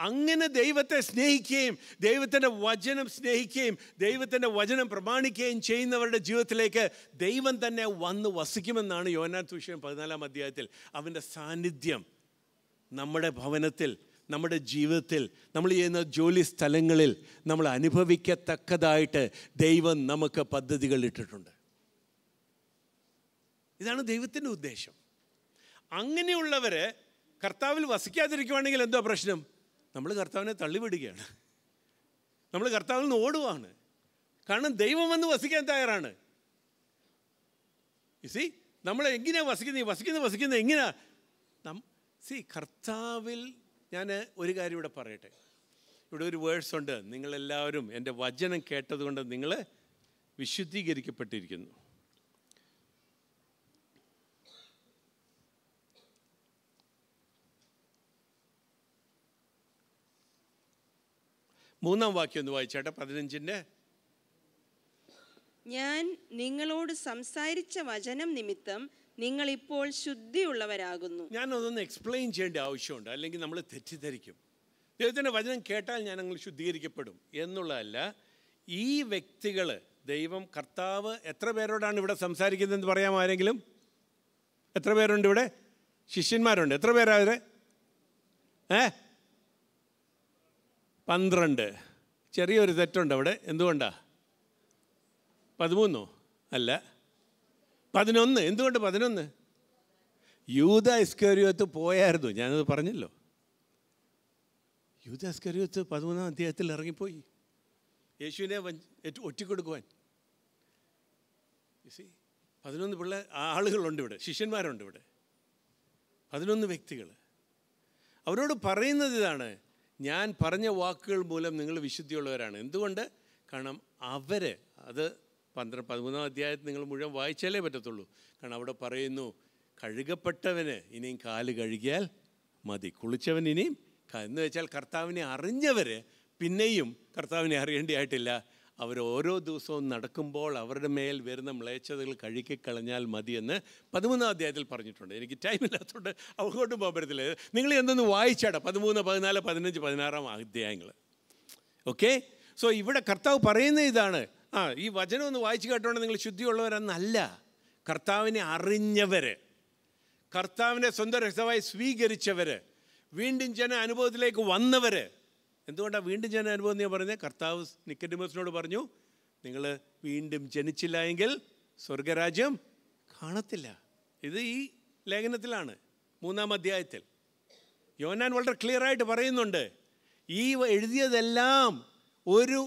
അങ്ങനെ ദൈവത്തെ സ്നേഹിക്കുകയും ദൈവത്തിൻ്റെ വചനം സ്നേഹിക്കുകയും ദൈവത്തിൻ്റെ വചനം പ്രമാണിക്കുകയും ചെയ്യുന്നവരുടെ ജീവിതത്തിലേക്ക് ദൈവം തന്നെ വന്ന് വസിക്കുമെന്നാണ് യോനാ തുഷ്യം പതിനാലാം അധ്യായത്തിൽ അവൻ്റെ സാന്നിധ്യം നമ്മുടെ ഭവനത്തിൽ നമ്മുടെ ജീവിതത്തിൽ നമ്മൾ ചെയ്യുന്ന ജോലി സ്ഥലങ്ങളിൽ നമ്മൾ അനുഭവിക്കത്തക്കതായിട്ട് ദൈവം നമുക്ക് പദ്ധതികൾ ഇട്ടിട്ടുണ്ട് ഇതാണ് ദൈവത്തിൻ്റെ ഉദ്ദേശം അങ്ങനെയുള്ളവർ കർത്താവിൽ വസിക്കാതിരിക്കുവാണെങ്കിൽ എന്തോ പ്രശ്നം നമ്മൾ കർത്താവിനെ തള്ളിവിടുകയാണ് നമ്മൾ കർത്താവിൽ നിന്ന് ഓടുവാണ് കാരണം ദൈവം വന്ന് വസിക്കാൻ തയ്യാറാണ് സി നമ്മൾ എങ്ങനെയാണ് വസിക്കുന്നത് വസിക്കുന്നത് വസിക്കുന്നത് എങ്ങനെയാ സി കർത്താവിൽ ഞാൻ ഒരു കാര്യം ഇവിടെ പറയട്ടെ ഇവിടെ ഒരു വേഴ്സ് ഉണ്ട് നിങ്ങളെല്ലാവരും എൻ്റെ വചനം കേട്ടതുകൊണ്ട് നിങ്ങൾ വിശുദ്ധീകരിക്കപ്പെട്ടിരിക്കുന്നു മൂന്നാം വാക്യം ഒന്ന് വായിച്ചേട്ടെ പതിനഞ്ചിൻ്റെ ഞാൻ നിങ്ങളോട് സംസാരിച്ച വചനം നിമിത്തം നിങ്ങൾ ഇപ്പോൾ ശുദ്ധിയുള്ളവരാകുന്നു ഞാൻ അതൊന്ന് എക്സ്പ്ലെയിൻ ചെയ്യേണ്ട ആവശ്യമുണ്ട് അല്ലെങ്കിൽ നമ്മൾ തെറ്റിദ്ധരിക്കും ദൈവത്തിൻ്റെ വചനം കേട്ടാൽ ഞാൻ അങ്ങ് ശുദ്ധീകരിക്കപ്പെടും എന്നുള്ളതല്ല ഈ വ്യക്തികൾ ദൈവം കർത്താവ് എത്ര പേരോടാണ് ഇവിടെ സംസാരിക്കുന്നതെന്ന് പറയാം ആരെങ്കിലും എത്ര പേരുണ്ട് ഇവിടെ ശിഷ്യന്മാരുണ്ട് എത്ര പേരാ അവരെ ഏഹ് പന്ത്രണ്ട് ചെറിയൊരു തെറ്റുണ്ട് അവിടെ എന്തുകൊണ്ടാ പതിമൂന്നോ അല്ല പതിനൊന്ന് എന്തുകൊണ്ട് പതിനൊന്ന് യൂത ഇസ്കരിയോത്ത് പോയായിരുന്നു ഞാനത് പറഞ്ഞല്ലോ യൂത ഇസ്കരിയോത്ത് പതിമൂന്നാം അധ്യായത്തിൽ ഇറങ്ങിപ്പോയി യേശുവിനെ ഒറ്റിക്കൊടുക്കുവാൻ പതിനൊന്ന് പിള്ളേർ ആളുകളുണ്ട് ഇവിടെ ശിഷ്യന്മാരുണ്ട് ഇവിടെ പതിനൊന്ന് വ്യക്തികൾ അവരോട് പറയുന്നത് ഇതാണ് ഞാൻ പറഞ്ഞ വാക്കുകൾ മൂലം നിങ്ങൾ വിശുദ്ധിയുള്ളവരാണ് എന്തുകൊണ്ട് കാരണം അവർ അത് പന്ത്രണ്ട് പതിമൂന്നാം അധ്യായത്തിൽ നിങ്ങൾ മുഴുവൻ വായിച്ചാലേ പറ്റത്തുള്ളൂ കാരണം അവിടെ പറയുന്നു കഴുകപ്പെട്ടവന് ഇനിയും കാല് കഴുകിയാൽ മതി കുളിച്ചവൻ ഇനിയും എന്ന് വെച്ചാൽ കർത്താവിനെ അറിഞ്ഞവർ പിന്നെയും കർത്താവിനെ അറിയേണ്ടിയായിട്ടില്ല അവർ ഓരോ ദിവസവും നടക്കുമ്പോൾ അവരുടെ മേൽ വരുന്ന മ്ലേച്ഛതകൾ കഴുകിക്കളഞ്ഞാൽ മതിയെന്ന് പതിമൂന്നാം അധ്യായത്തിൽ പറഞ്ഞിട്ടുണ്ട് എനിക്ക് ടൈം ഇല്ലാത്തതുകൊണ്ട് അവർക്കോട്ടും പോകാൻ പറ്റത്തില്ല നിങ്ങൾ എന്തൊന്ന് വായിച്ചാടാ പതിമൂന്ന് പതിനാല് പതിനഞ്ച് പതിനാറാം അധ്യായങ്ങൾ ഓക്കെ സോ ഇവിടെ കർത്താവ് പറയുന്ന ഇതാണ് ആ ഈ വചനം ഒന്ന് വായിച്ചു കേട്ടോണ്ട് നിങ്ങൾ ശുദ്ധിയുള്ളവരെന്നല്ല കർത്താവിനെ അറിഞ്ഞവർ കർത്താവിനെ സ്വന്തം രക്തമായി സ്വീകരിച്ചവർ വീണ്ടും ജന അനുഭവത്തിലേക്ക് വന്നവർ എന്തുകൊണ്ടാണ് വീണ്ടും ജന അനുഭവം ഞാൻ പറഞ്ഞത് കർത്താവ് നിക്കഡിമസിനോട് പറഞ്ഞു നിങ്ങൾ വീണ്ടും ജനിച്ചില്ല എങ്കിൽ സ്വർഗരാജ്യം കാണത്തില്ല ഇത് ഈ ലേഖനത്തിലാണ് മൂന്നാം അധ്യായത്തിൽ യോനാൻ വളരെ ക്ലിയറായിട്ട് പറയുന്നുണ്ട് ഈ എഴുതിയതെല്ലാം ഒരു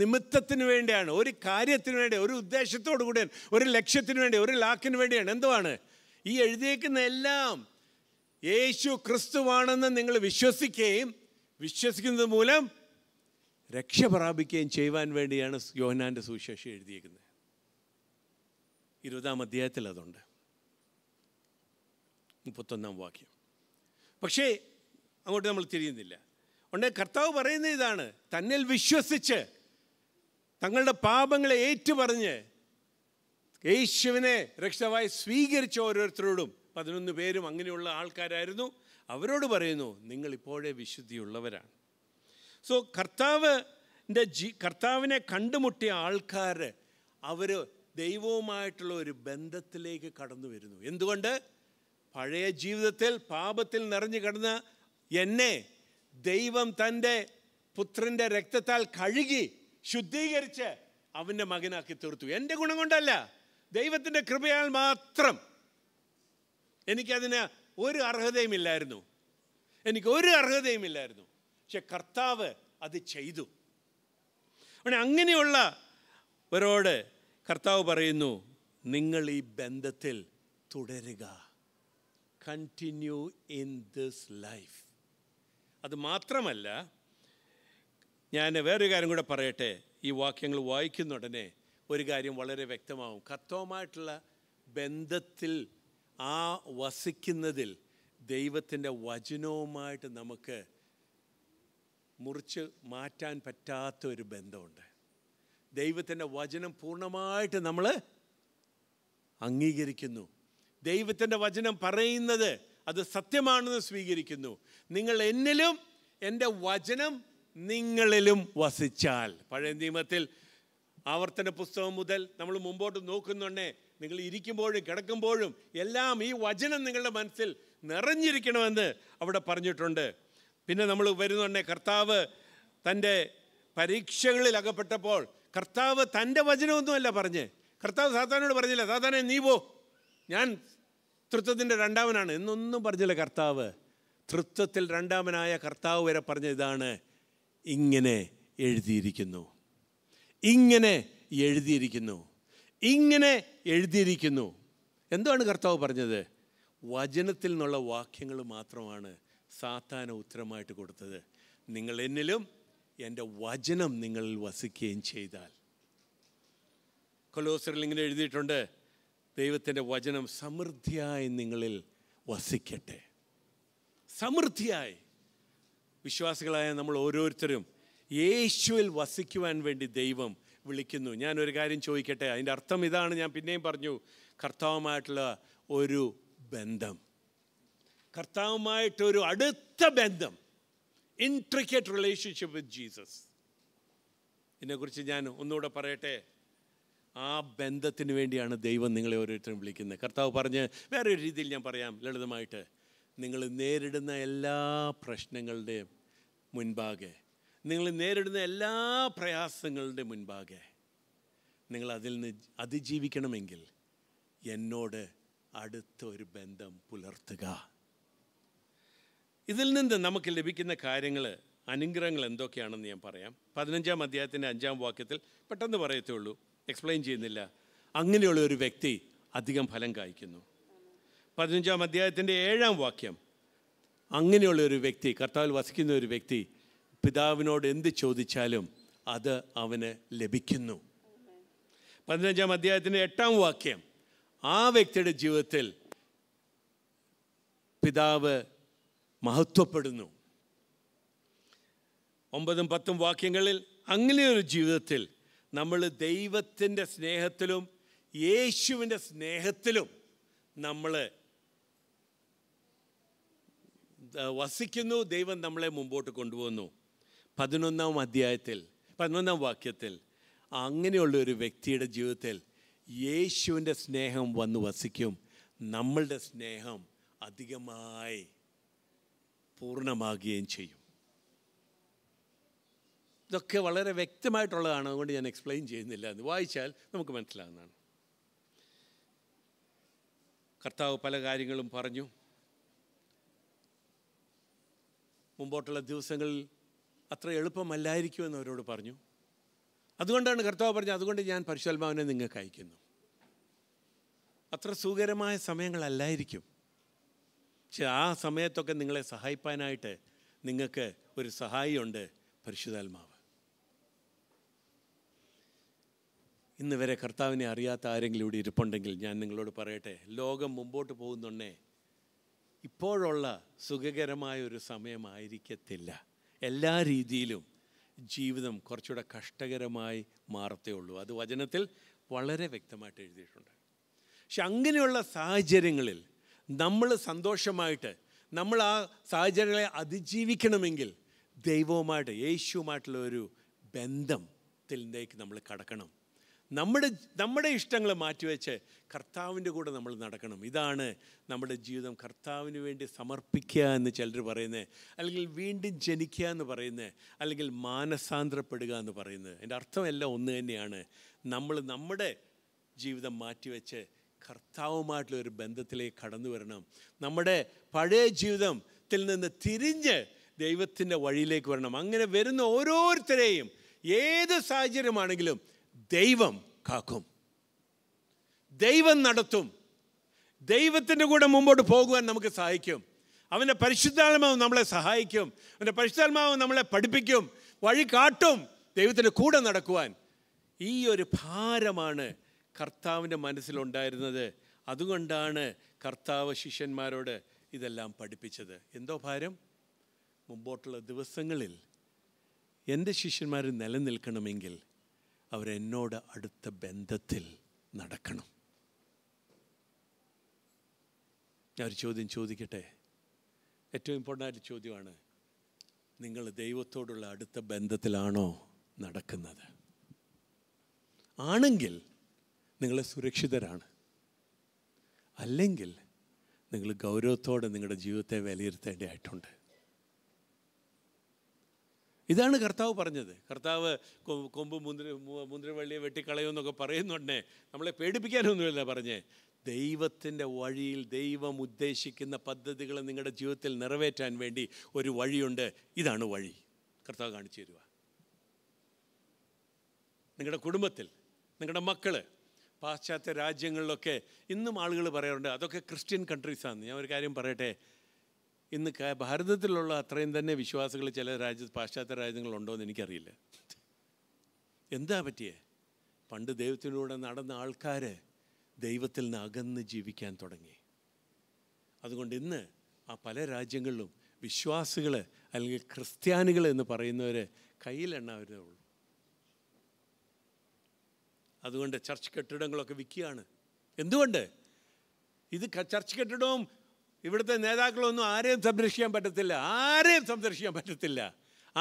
നിമിത്തത്തിന് വേണ്ടിയാണ് ഒരു കാര്യത്തിന് വേണ്ടി ഒരു ഉദ്ദേശത്തോടു കൂടിയാണ് ഒരു ലക്ഷ്യത്തിന് വേണ്ടി ഒരു ലാക്കിന് വേണ്ടിയാണ് എന്തുവാണ് ഈ എഴുതിയേക്കുന്ന എല്ലാം യേശു ക്രിസ്തുവാണെന്ന് നിങ്ങൾ വിശ്വസിക്കുകയും വിശ്വസിക്കുന്നത് മൂലം രക്ഷ പ്രാപിക്കുകയും ചെയ്യുവാൻ വേണ്ടിയാണ് യോഹനാൻ്റെ സുവിശേഷം എഴുതിയിരിക്കുന്നത് ഇരുപതാം അധ്യായത്തിൽ അതുണ്ട് മുപ്പത്തൊന്നാം വാക്യം പക്ഷേ അങ്ങോട്ട് നമ്മൾ തിരിയുന്നില്ല ഉണ്ടെ കർത്താവ് പറയുന്ന ഇതാണ് തന്നിൽ വിശ്വസിച്ച് തങ്ങളുടെ പാപങ്ങളെ ഏറ്റുപറഞ്ഞ് യേശുവിനെ രക്ഷമായി സ്വീകരിച്ച ഓരോരുത്തരോടും പതിനൊന്ന് പേരും അങ്ങനെയുള്ള ആൾക്കാരായിരുന്നു അവരോട് പറയുന്നു നിങ്ങൾ ഇപ്പോഴേ വിശുദ്ധിയുള്ളവരാണ് സോ കർത്താവിൻ്റെ ജി കർത്താവിനെ കണ്ടുമുട്ടിയ ആൾക്കാർ അവർ ദൈവവുമായിട്ടുള്ള ഒരു ബന്ധത്തിലേക്ക് കടന്നു വരുന്നു എന്തുകൊണ്ട് പഴയ ജീവിതത്തിൽ പാപത്തിൽ നിറഞ്ഞു കിടന്ന എന്നെ ദൈവം തൻ്റെ പുത്രൻ്റെ രക്തത്താൽ കഴുകി ശുദ്ധീകരിച്ച് അവൻ്റെ മകനാക്കി തീർത്തു എൻ്റെ ഗുണം കൊണ്ടല്ല ദൈവത്തിൻ്റെ കൃപയാൽ മാത്രം എനിക്കതിന് ഒരു അർഹതയുമില്ലായിരുന്നു എനിക്ക് ഒരു അർഹതയുമില്ലായിരുന്നു പക്ഷെ കർത്താവ് അത് ചെയ്തു അങ്ങനെയുള്ള വരോട് കർത്താവ് പറയുന്നു നിങ്ങൾ ഈ ബന്ധത്തിൽ തുടരുക കണ്ടിന്യൂ ഇൻ ദിസ് ലൈഫ് അത് മാത്രമല്ല ഞാൻ വേറൊരു കാര്യം കൂടെ പറയട്ടെ ഈ വാക്യങ്ങൾ വായിക്കുന്ന ഉടനെ ഒരു കാര്യം വളരെ വ്യക്തമാവും കർത്തവുമായിട്ടുള്ള ബന്ധത്തിൽ ആ വസിക്കുന്നതിൽ ദൈവത്തിൻ്റെ വചനവുമായിട്ട് നമുക്ക് മുറിച്ച് മാറ്റാൻ പറ്റാത്ത ഒരു ബന്ധമുണ്ട് ദൈവത്തിൻ്റെ വചനം പൂർണ്ണമായിട്ട് നമ്മൾ അംഗീകരിക്കുന്നു ദൈവത്തിൻ്റെ വചനം പറയുന്നത് അത് സത്യമാണെന്ന് സ്വീകരിക്കുന്നു നിങ്ങൾ എന്നിലും എൻ്റെ വചനം നിങ്ങളിലും വസിച്ചാൽ പഴയ നിയമത്തിൽ ആവർത്തന പുസ്തകം മുതൽ നമ്മൾ മുമ്പോട്ട് നോക്കുന്നുണ്ടേ നിങ്ങൾ ഇരിക്കുമ്പോഴും കിടക്കുമ്പോഴും എല്ലാം ഈ വചനം നിങ്ങളുടെ മനസ്സിൽ നിറഞ്ഞിരിക്കണമെന്ന് അവിടെ പറഞ്ഞിട്ടുണ്ട് പിന്നെ നമ്മൾ വരുന്നുണ്ടേ കർത്താവ് തൻ്റെ പരീക്ഷകളിൽ അകപ്പെട്ടപ്പോൾ കർത്താവ് തൻ്റെ വചനമൊന്നുമല്ല പറഞ്ഞ് കർത്താവ് സാത്താനോട് പറഞ്ഞില്ല സാധാരണ നീ പോ ഞാൻ തൃത്വത്തിൻ്റെ രണ്ടാമനാണ് എന്നൊന്നും പറഞ്ഞില്ല കർത്താവ് തൃത്വത്തിൽ രണ്ടാമനായ കർത്താവ് വരെ പറഞ്ഞ ഇതാണ് ഇങ്ങനെ എഴുതിയിരിക്കുന്നു ഇങ്ങനെ എഴുതിയിരിക്കുന്നു ഇങ്ങനെ എഴുതിയിരിക്കുന്നു എന്താണ് കർത്താവ് പറഞ്ഞത് വചനത്തിൽ നിന്നുള്ള വാക്യങ്ങൾ മാത്രമാണ് സാത്താന ഉത്തരമായിട്ട് കൊടുത്തത് നിങ്ങൾ എന്നിലും എൻ്റെ വചനം നിങ്ങളിൽ വസിക്കുകയും ചെയ്താൽ കൊലോസറിൽ ഇങ്ങനെ എഴുതിയിട്ടുണ്ട് ദൈവത്തിൻ്റെ വചനം സമൃദ്ധിയായി നിങ്ങളിൽ വസിക്കട്ടെ സമൃദ്ധിയായി വിശ്വാസികളായ നമ്മൾ ഓരോരുത്തരും യേശുവിൽ വസിക്കുവാൻ വേണ്ടി ദൈവം വിളിക്കുന്നു ഞാനൊരു കാര്യം ചോദിക്കട്ടെ അതിൻ്റെ അർത്ഥം ഇതാണ് ഞാൻ പിന്നെയും പറഞ്ഞു കർത്താവുമായിട്ടുള്ള ഒരു ബന്ധം കർത്താവുമായിട്ടൊരു അടുത്ത ബന്ധം ഇൻട്രിക്കറ്റ് റിലേഷൻഷിപ്പ് വിത്ത് ജീസസ് ഇതിനെക്കുറിച്ച് ഞാൻ ഒന്നുകൂടെ പറയട്ടെ ആ ബന്ധത്തിന് വേണ്ടിയാണ് ദൈവം നിങ്ങളെ ഓരോരുത്തരും വിളിക്കുന്നത് കർത്താവ് പറഞ്ഞ് വേറെ ഒരു രീതിയിൽ ഞാൻ പറയാം ലളിതമായിട്ട് നിങ്ങൾ നേരിടുന്ന എല്ലാ പ്രശ്നങ്ങളുടെയും മുൻപാകെ നിങ്ങൾ നേരിടുന്ന എല്ലാ പ്രയാസങ്ങളുടെ മുൻപാകെ നിങ്ങൾ അതിൽ നിന്ന് അതിജീവിക്കണമെങ്കിൽ എന്നോട് അടുത്ത ഒരു ബന്ധം പുലർത്തുക ഇതിൽ നിന്ന് നമുക്ക് ലഭിക്കുന്ന കാര്യങ്ങൾ അനുഗ്രഹങ്ങൾ എന്തൊക്കെയാണെന്ന് ഞാൻ പറയാം പതിനഞ്ചാം അധ്യായത്തിൻ്റെ അഞ്ചാം വാക്യത്തിൽ പെട്ടെന്ന് പറയത്തേ ഉള്ളൂ എക്സ്പ്ലെയിൻ ചെയ്യുന്നില്ല അങ്ങനെയുള്ള ഒരു വ്യക്തി അധികം ഫലം കായ്ക്കുന്നു പതിനഞ്ചാം അധ്യായത്തിൻ്റെ ഏഴാം വാക്യം അങ്ങനെയുള്ള ഒരു വ്യക്തി കർത്താവിൽ വസിക്കുന്ന ഒരു വ്യക്തി പിതാവിനോട് എന്ത് ചോദിച്ചാലും അത് അവന് ലഭിക്കുന്നു പതിനഞ്ചാം അധ്യായത്തിൻ്റെ എട്ടാം വാക്യം ആ വ്യക്തിയുടെ ജീവിതത്തിൽ പിതാവ് മഹത്വപ്പെടുന്നു ഒമ്പതും പത്തും വാക്യങ്ങളിൽ അങ്ങനെയൊരു ജീവിതത്തിൽ നമ്മൾ ദൈവത്തിൻ്റെ സ്നേഹത്തിലും യേശുവിൻ്റെ സ്നേഹത്തിലും നമ്മൾ വസിക്കുന്നു ദൈവം നമ്മളെ മുമ്പോട്ട് കൊണ്ടുപോകുന്നു പതിനൊന്നാം അധ്യായത്തിൽ പതിനൊന്നാം വാക്യത്തിൽ അങ്ങനെയുള്ള ഒരു വ്യക്തിയുടെ ജീവിതത്തിൽ യേശുവിൻ്റെ സ്നേഹം വന്ന് വസിക്കും നമ്മളുടെ സ്നേഹം അധികമായി പൂർണ്ണമാകുകയും ചെയ്യും ഇതൊക്കെ വളരെ വ്യക്തമായിട്ടുള്ളതാണ് അതുകൊണ്ട് ഞാൻ എക്സ്പ്ലെയിൻ ചെയ്യുന്നില്ല എന്ന് വായിച്ചാൽ നമുക്ക് മനസ്സിലാവുന്നതാണ് കർത്താവ് പല കാര്യങ്ങളും പറഞ്ഞു മുമ്പോട്ടുള്ള ദിവസങ്ങളിൽ അത്ര എന്ന് അവരോട് പറഞ്ഞു അതുകൊണ്ടാണ് കർത്താവ് പറഞ്ഞത് അതുകൊണ്ട് ഞാൻ പരിശുദ്ധാത്മാവിനെ നിങ്ങൾക്ക് അയക്കുന്നു അത്ര സുഖകരമായ സമയങ്ങളല്ലായിരിക്കും പക്ഷെ ആ സമയത്തൊക്കെ നിങ്ങളെ സഹായിപ്പാനായിട്ട് നിങ്ങൾക്ക് ഒരു സഹായിയുണ്ട് പരിശുദ്ധാത്മാവ് ഇന്ന് വരെ കർത്താവിനെ അറിയാത്ത ആരെങ്കിലും ഇവിടെ ഇരിപ്പുണ്ടെങ്കിൽ ഞാൻ നിങ്ങളോട് പറയട്ടെ ലോകം മുമ്പോട്ട് പോകുന്നുണ്ടേ ഇപ്പോഴുള്ള സുഖകരമായ ഒരു സമയമായിരിക്കത്തില്ല എല്ലാ രീതിയിലും ജീവിതം കുറച്ചുകൂടെ കഷ്ടകരമായി മാറത്തേ ഉള്ളൂ അത് വചനത്തിൽ വളരെ വ്യക്തമായിട്ട് എഴുതിയിട്ടുണ്ട് പക്ഷെ അങ്ങനെയുള്ള സാഹചര്യങ്ങളിൽ നമ്മൾ സന്തോഷമായിട്ട് നമ്മൾ ആ സാഹചര്യങ്ങളെ അതിജീവിക്കണമെങ്കിൽ ദൈവവുമായിട്ട് യേശുവുമായിട്ടുള്ള ഒരു ബന്ധം ത്തിലേക്ക് നമ്മൾ കടക്കണം നമ്മുടെ നമ്മുടെ ഇഷ്ടങ്ങൾ മാറ്റിവെച്ച് കർത്താവിൻ്റെ കൂടെ നമ്മൾ നടക്കണം ഇതാണ് നമ്മുടെ ജീവിതം കർത്താവിന് വേണ്ടി സമർപ്പിക്കുക എന്ന് ചിലർ പറയുന്നത് അല്ലെങ്കിൽ വീണ്ടും ജനിക്കുക എന്ന് പറയുന്നത് അല്ലെങ്കിൽ മാനസാന്തരപ്പെടുക എന്ന് പറയുന്നത് എൻ്റെ അർത്ഥമെല്ലാം ഒന്ന് തന്നെയാണ് നമ്മൾ നമ്മുടെ ജീവിതം മാറ്റിവെച്ച് കർത്താവുമായിട്ടുള്ള ഒരു ബന്ധത്തിലേക്ക് കടന്നു വരണം നമ്മുടെ പഴയ ജീവിതത്തിൽ നിന്ന് തിരിഞ്ഞ് ദൈവത്തിൻ്റെ വഴിയിലേക്ക് വരണം അങ്ങനെ വരുന്ന ഓരോരുത്തരെയും ഏത് സാഹചര്യമാണെങ്കിലും ദൈവം കാക്കും ദൈവം നടത്തും ദൈവത്തിൻ്റെ കൂടെ മുമ്പോട്ട് പോകുവാൻ നമുക്ക് സഹായിക്കും അവൻ്റെ പരിശുദ്ധാത്മാവ് നമ്മളെ സഹായിക്കും അവൻ്റെ പരിശുദ്ധാത്മാവ് നമ്മളെ പഠിപ്പിക്കും വഴി കാട്ടും ദൈവത്തിൻ്റെ കൂടെ നടക്കുവാൻ ഈ ഒരു ഭാരമാണ് കർത്താവിൻ്റെ മനസ്സിലുണ്ടായിരുന്നത് അതുകൊണ്ടാണ് കർത്താവ് ശിഷ്യന്മാരോട് ഇതെല്ലാം പഠിപ്പിച്ചത് എന്തോ ഭാരം മുമ്പോട്ടുള്ള ദിവസങ്ങളിൽ എൻ്റെ ശിഷ്യന്മാർ നിലനിൽക്കണമെങ്കിൽ അവരെന്നോട് അടുത്ത ബന്ധത്തിൽ നടക്കണം ഞാൻ ഒരു ചോദ്യം ചോദിക്കട്ടെ ഏറ്റവും ഇമ്പോർട്ടൻ്റ് ചോദ്യമാണ് നിങ്ങൾ ദൈവത്തോടുള്ള അടുത്ത ബന്ധത്തിലാണോ നടക്കുന്നത് ആണെങ്കിൽ നിങ്ങൾ സുരക്ഷിതരാണ് അല്ലെങ്കിൽ നിങ്ങൾ ഗൗരവത്തോടെ നിങ്ങളുടെ ജീവിതത്തെ വിലയിരുത്തേണ്ടതായിട്ടുണ്ട് ഇതാണ് കർത്താവ് പറഞ്ഞത് കർത്താവ് കൊമ്പ് മുന്തിരി മുന്തിരിവള്ളിയെ എന്നൊക്കെ പറയുന്നുണ്ടേ നമ്മളെ പേടിപ്പിക്കാനൊന്നുമില്ല പറഞ്ഞേ ദൈവത്തിൻ്റെ വഴിയിൽ ദൈവം ഉദ്ദേശിക്കുന്ന പദ്ധതികൾ നിങ്ങളുടെ ജീവിതത്തിൽ നിറവേറ്റാൻ വേണ്ടി ഒരു വഴിയുണ്ട് ഇതാണ് വഴി കർത്താവ് കാണിച്ചു തരുക നിങ്ങളുടെ കുടുംബത്തിൽ നിങ്ങളുടെ മക്കൾ പാശ്ചാത്യ രാജ്യങ്ങളിലൊക്കെ ഇന്നും ആളുകൾ പറയാറുണ്ട് അതൊക്കെ ക്രിസ്ത്യൻ കൺട്രീസാണ് ഞാൻ ഒരു കാര്യം പറയട്ടെ ഇന്ന് ഭാരതത്തിലുള്ള അത്രയും തന്നെ വിശ്വാസികൾ ചില രാജ്യ പാശ്ചാത്യ രാജ്യങ്ങളുണ്ടോ എന്ന് എനിക്കറിയില്ല എന്താ പറ്റിയേ പണ്ട് ദൈവത്തിലൂടെ നടന്ന ആൾക്കാർ ദൈവത്തിൽ നിന്ന് അകന്ന് ജീവിക്കാൻ തുടങ്ങി അതുകൊണ്ട് ഇന്ന് ആ പല രാജ്യങ്ങളിലും വിശ്വാസികൾ അല്ലെങ്കിൽ ക്രിസ്ത്യാനികൾ എന്ന് പറയുന്നവർ കയ്യിലെണ്ണാവുന്നേ ഉള്ളൂ അതുകൊണ്ട് ചർച്ച് കെട്ടിടങ്ങളൊക്കെ വിൽക്കുകയാണ് എന്തുകൊണ്ട് ഇത് ചർച്ച് കെട്ടിടവും ഇവിടുത്തെ നേതാക്കളൊന്നും ആരെയും സംരക്ഷിക്കാൻ പറ്റത്തില്ല ആരെയും സംരക്ഷിക്കാൻ പറ്റത്തില്ല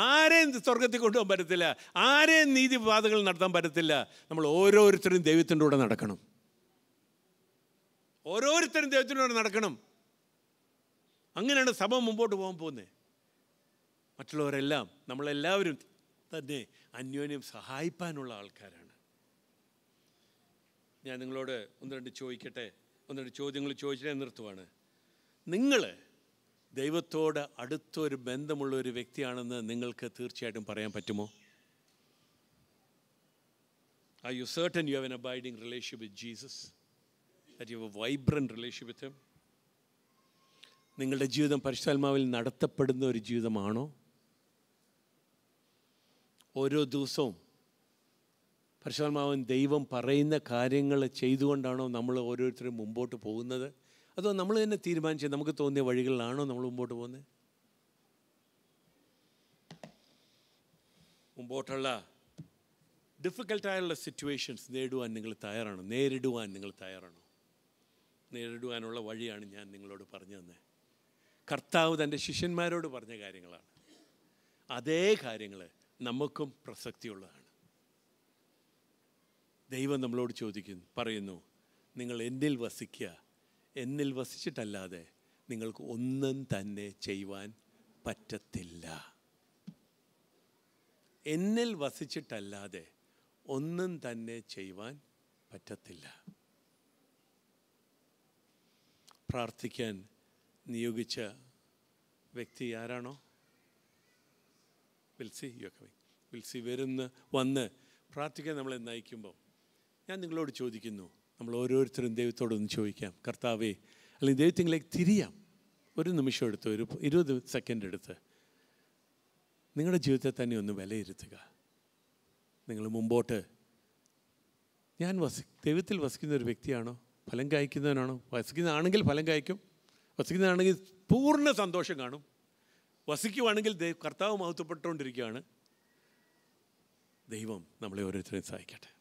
ആരെയും സ്വർഗത്തിൽ കൊണ്ടുപോകാൻ പറ്റത്തില്ല ആരെയും നീതിപാതകൾ നടത്താൻ പറ്റത്തില്ല നമ്മൾ ഓരോരുത്തരും ദൈവത്തിൻ്റെ കൂടെ നടക്കണം ഓരോരുത്തരും ദൈവത്തിൻ്റെ കൂടെ നടക്കണം അങ്ങനെയാണ് സഭ മുമ്പോട്ട് പോകാൻ പോകുന്നത് മറ്റുള്ളവരെല്ലാം നമ്മളെല്ലാവരും തന്നെ അന്യോന്യം സഹായിപ്പാനുള്ള ആൾക്കാരാണ് ഞാൻ നിങ്ങളോട് ഒന്ന് രണ്ട് ചോദിക്കട്ടെ ഒന്ന് രണ്ട് ചോദ്യങ്ങൾ ചോദിച്ചിട്ടേ നിർത്തുവാണ് നിങ്ങൾ ദൈവത്തോട് അടുത്തൊരു ബന്ധമുള്ള ഒരു വ്യക്തിയാണെന്ന് നിങ്ങൾക്ക് തീർച്ചയായിട്ടും പറയാൻ പറ്റുമോ are you certain you have an abiding relationship with Jesus that you have vibrant relationship with നിങ്ങളുടെ ജീവിതം പരിശുദ്ധാത്മാവിൽ നടത്തപ്പെടുന്ന ഒരു ജീവിതമാണോ ഓരോ ദിവസവും പരിശുദ്ധാത്മാവൻ ദൈവം പറയുന്ന കാര്യങ്ങൾ ചെയ്തുകൊണ്ടാണോ നമ്മൾ ഓരോരുത്തരും മുമ്പോട്ട് പോകുന്നത് അതോ നമ്മൾ തന്നെ തീരുമാനിച്ച് നമുക്ക് തോന്നിയ വഴികളിലാണോ നമ്മൾ മുമ്പോട്ട് പോകുന്നത് മുമ്പോട്ടുള്ള ഡിഫിക്കൽട്ടായുള്ള സിറ്റുവേഷൻസ് നേടുവാൻ നിങ്ങൾ തയ്യാറാണോ നേരിടുവാൻ നിങ്ങൾ തയ്യാറാണോ നേരിടുവാനുള്ള വഴിയാണ് ഞാൻ നിങ്ങളോട് പറഞ്ഞു തന്നെ കർത്താവ് തൻ്റെ ശിഷ്യന്മാരോട് പറഞ്ഞ കാര്യങ്ങളാണ് അതേ കാര്യങ്ങൾ നമുക്കും പ്രസക്തിയുള്ളതാണ് ദൈവം നമ്മളോട് ചോദിക്കുന്നു പറയുന്നു നിങ്ങൾ എന്നിൽ വസിക്കുക എന്നിൽ വസിച്ചിട്ടല്ലാതെ നിങ്ങൾക്ക് ഒന്നും തന്നെ ചെയ്യുവാൻ പറ്റത്തില്ല എന്നിൽ വസിച്ചിട്ടല്ലാതെ ഒന്നും തന്നെ ചെയ്യുവാൻ പറ്റത്തില്ല പ്രാർത്ഥിക്കാൻ നിയോഗിച്ച വ്യക്തി ആരാണോ വിൽസി യു വിൽസി വരുന്ന വന്ന് പ്രാർത്ഥിക്കാൻ നമ്മളെ നയിക്കുമ്പോൾ ഞാൻ നിങ്ങളോട് ചോദിക്കുന്നു നമ്മൾ ഓരോരുത്തരും ദൈവത്തോടൊന്ന് ചോദിക്കാം കർത്താവേ അല്ലെങ്കിൽ ദൈവത്തിങ്കിലേക്ക് തിരിയാം ഒരു നിമിഷം എടുത്ത് ഒരു ഇരുപത് സെക്കൻഡ് എടുത്ത് നിങ്ങളുടെ ജീവിതത്തെ തന്നെ ഒന്ന് വിലയിരുത്തുക നിങ്ങൾ മുമ്പോട്ട് ഞാൻ വസി ദൈവത്തിൽ വസിക്കുന്ന ഒരു വ്യക്തിയാണോ ഫലം കായ്ക്കുന്നവനാണോ വസിക്കുന്നതാണെങ്കിൽ ഫലം കായ്ക്കും വസിക്കുന്നതാണെങ്കിൽ പൂർണ്ണ സന്തോഷം കാണും വസിക്കുവാണെങ്കിൽ കർത്താവ് മഹത്വപ്പെട്ടുകൊണ്ടിരിക്കുകയാണ് ദൈവം നമ്മളെ ഓരോരുത്തരെയും സഹായിക്കട്ടെ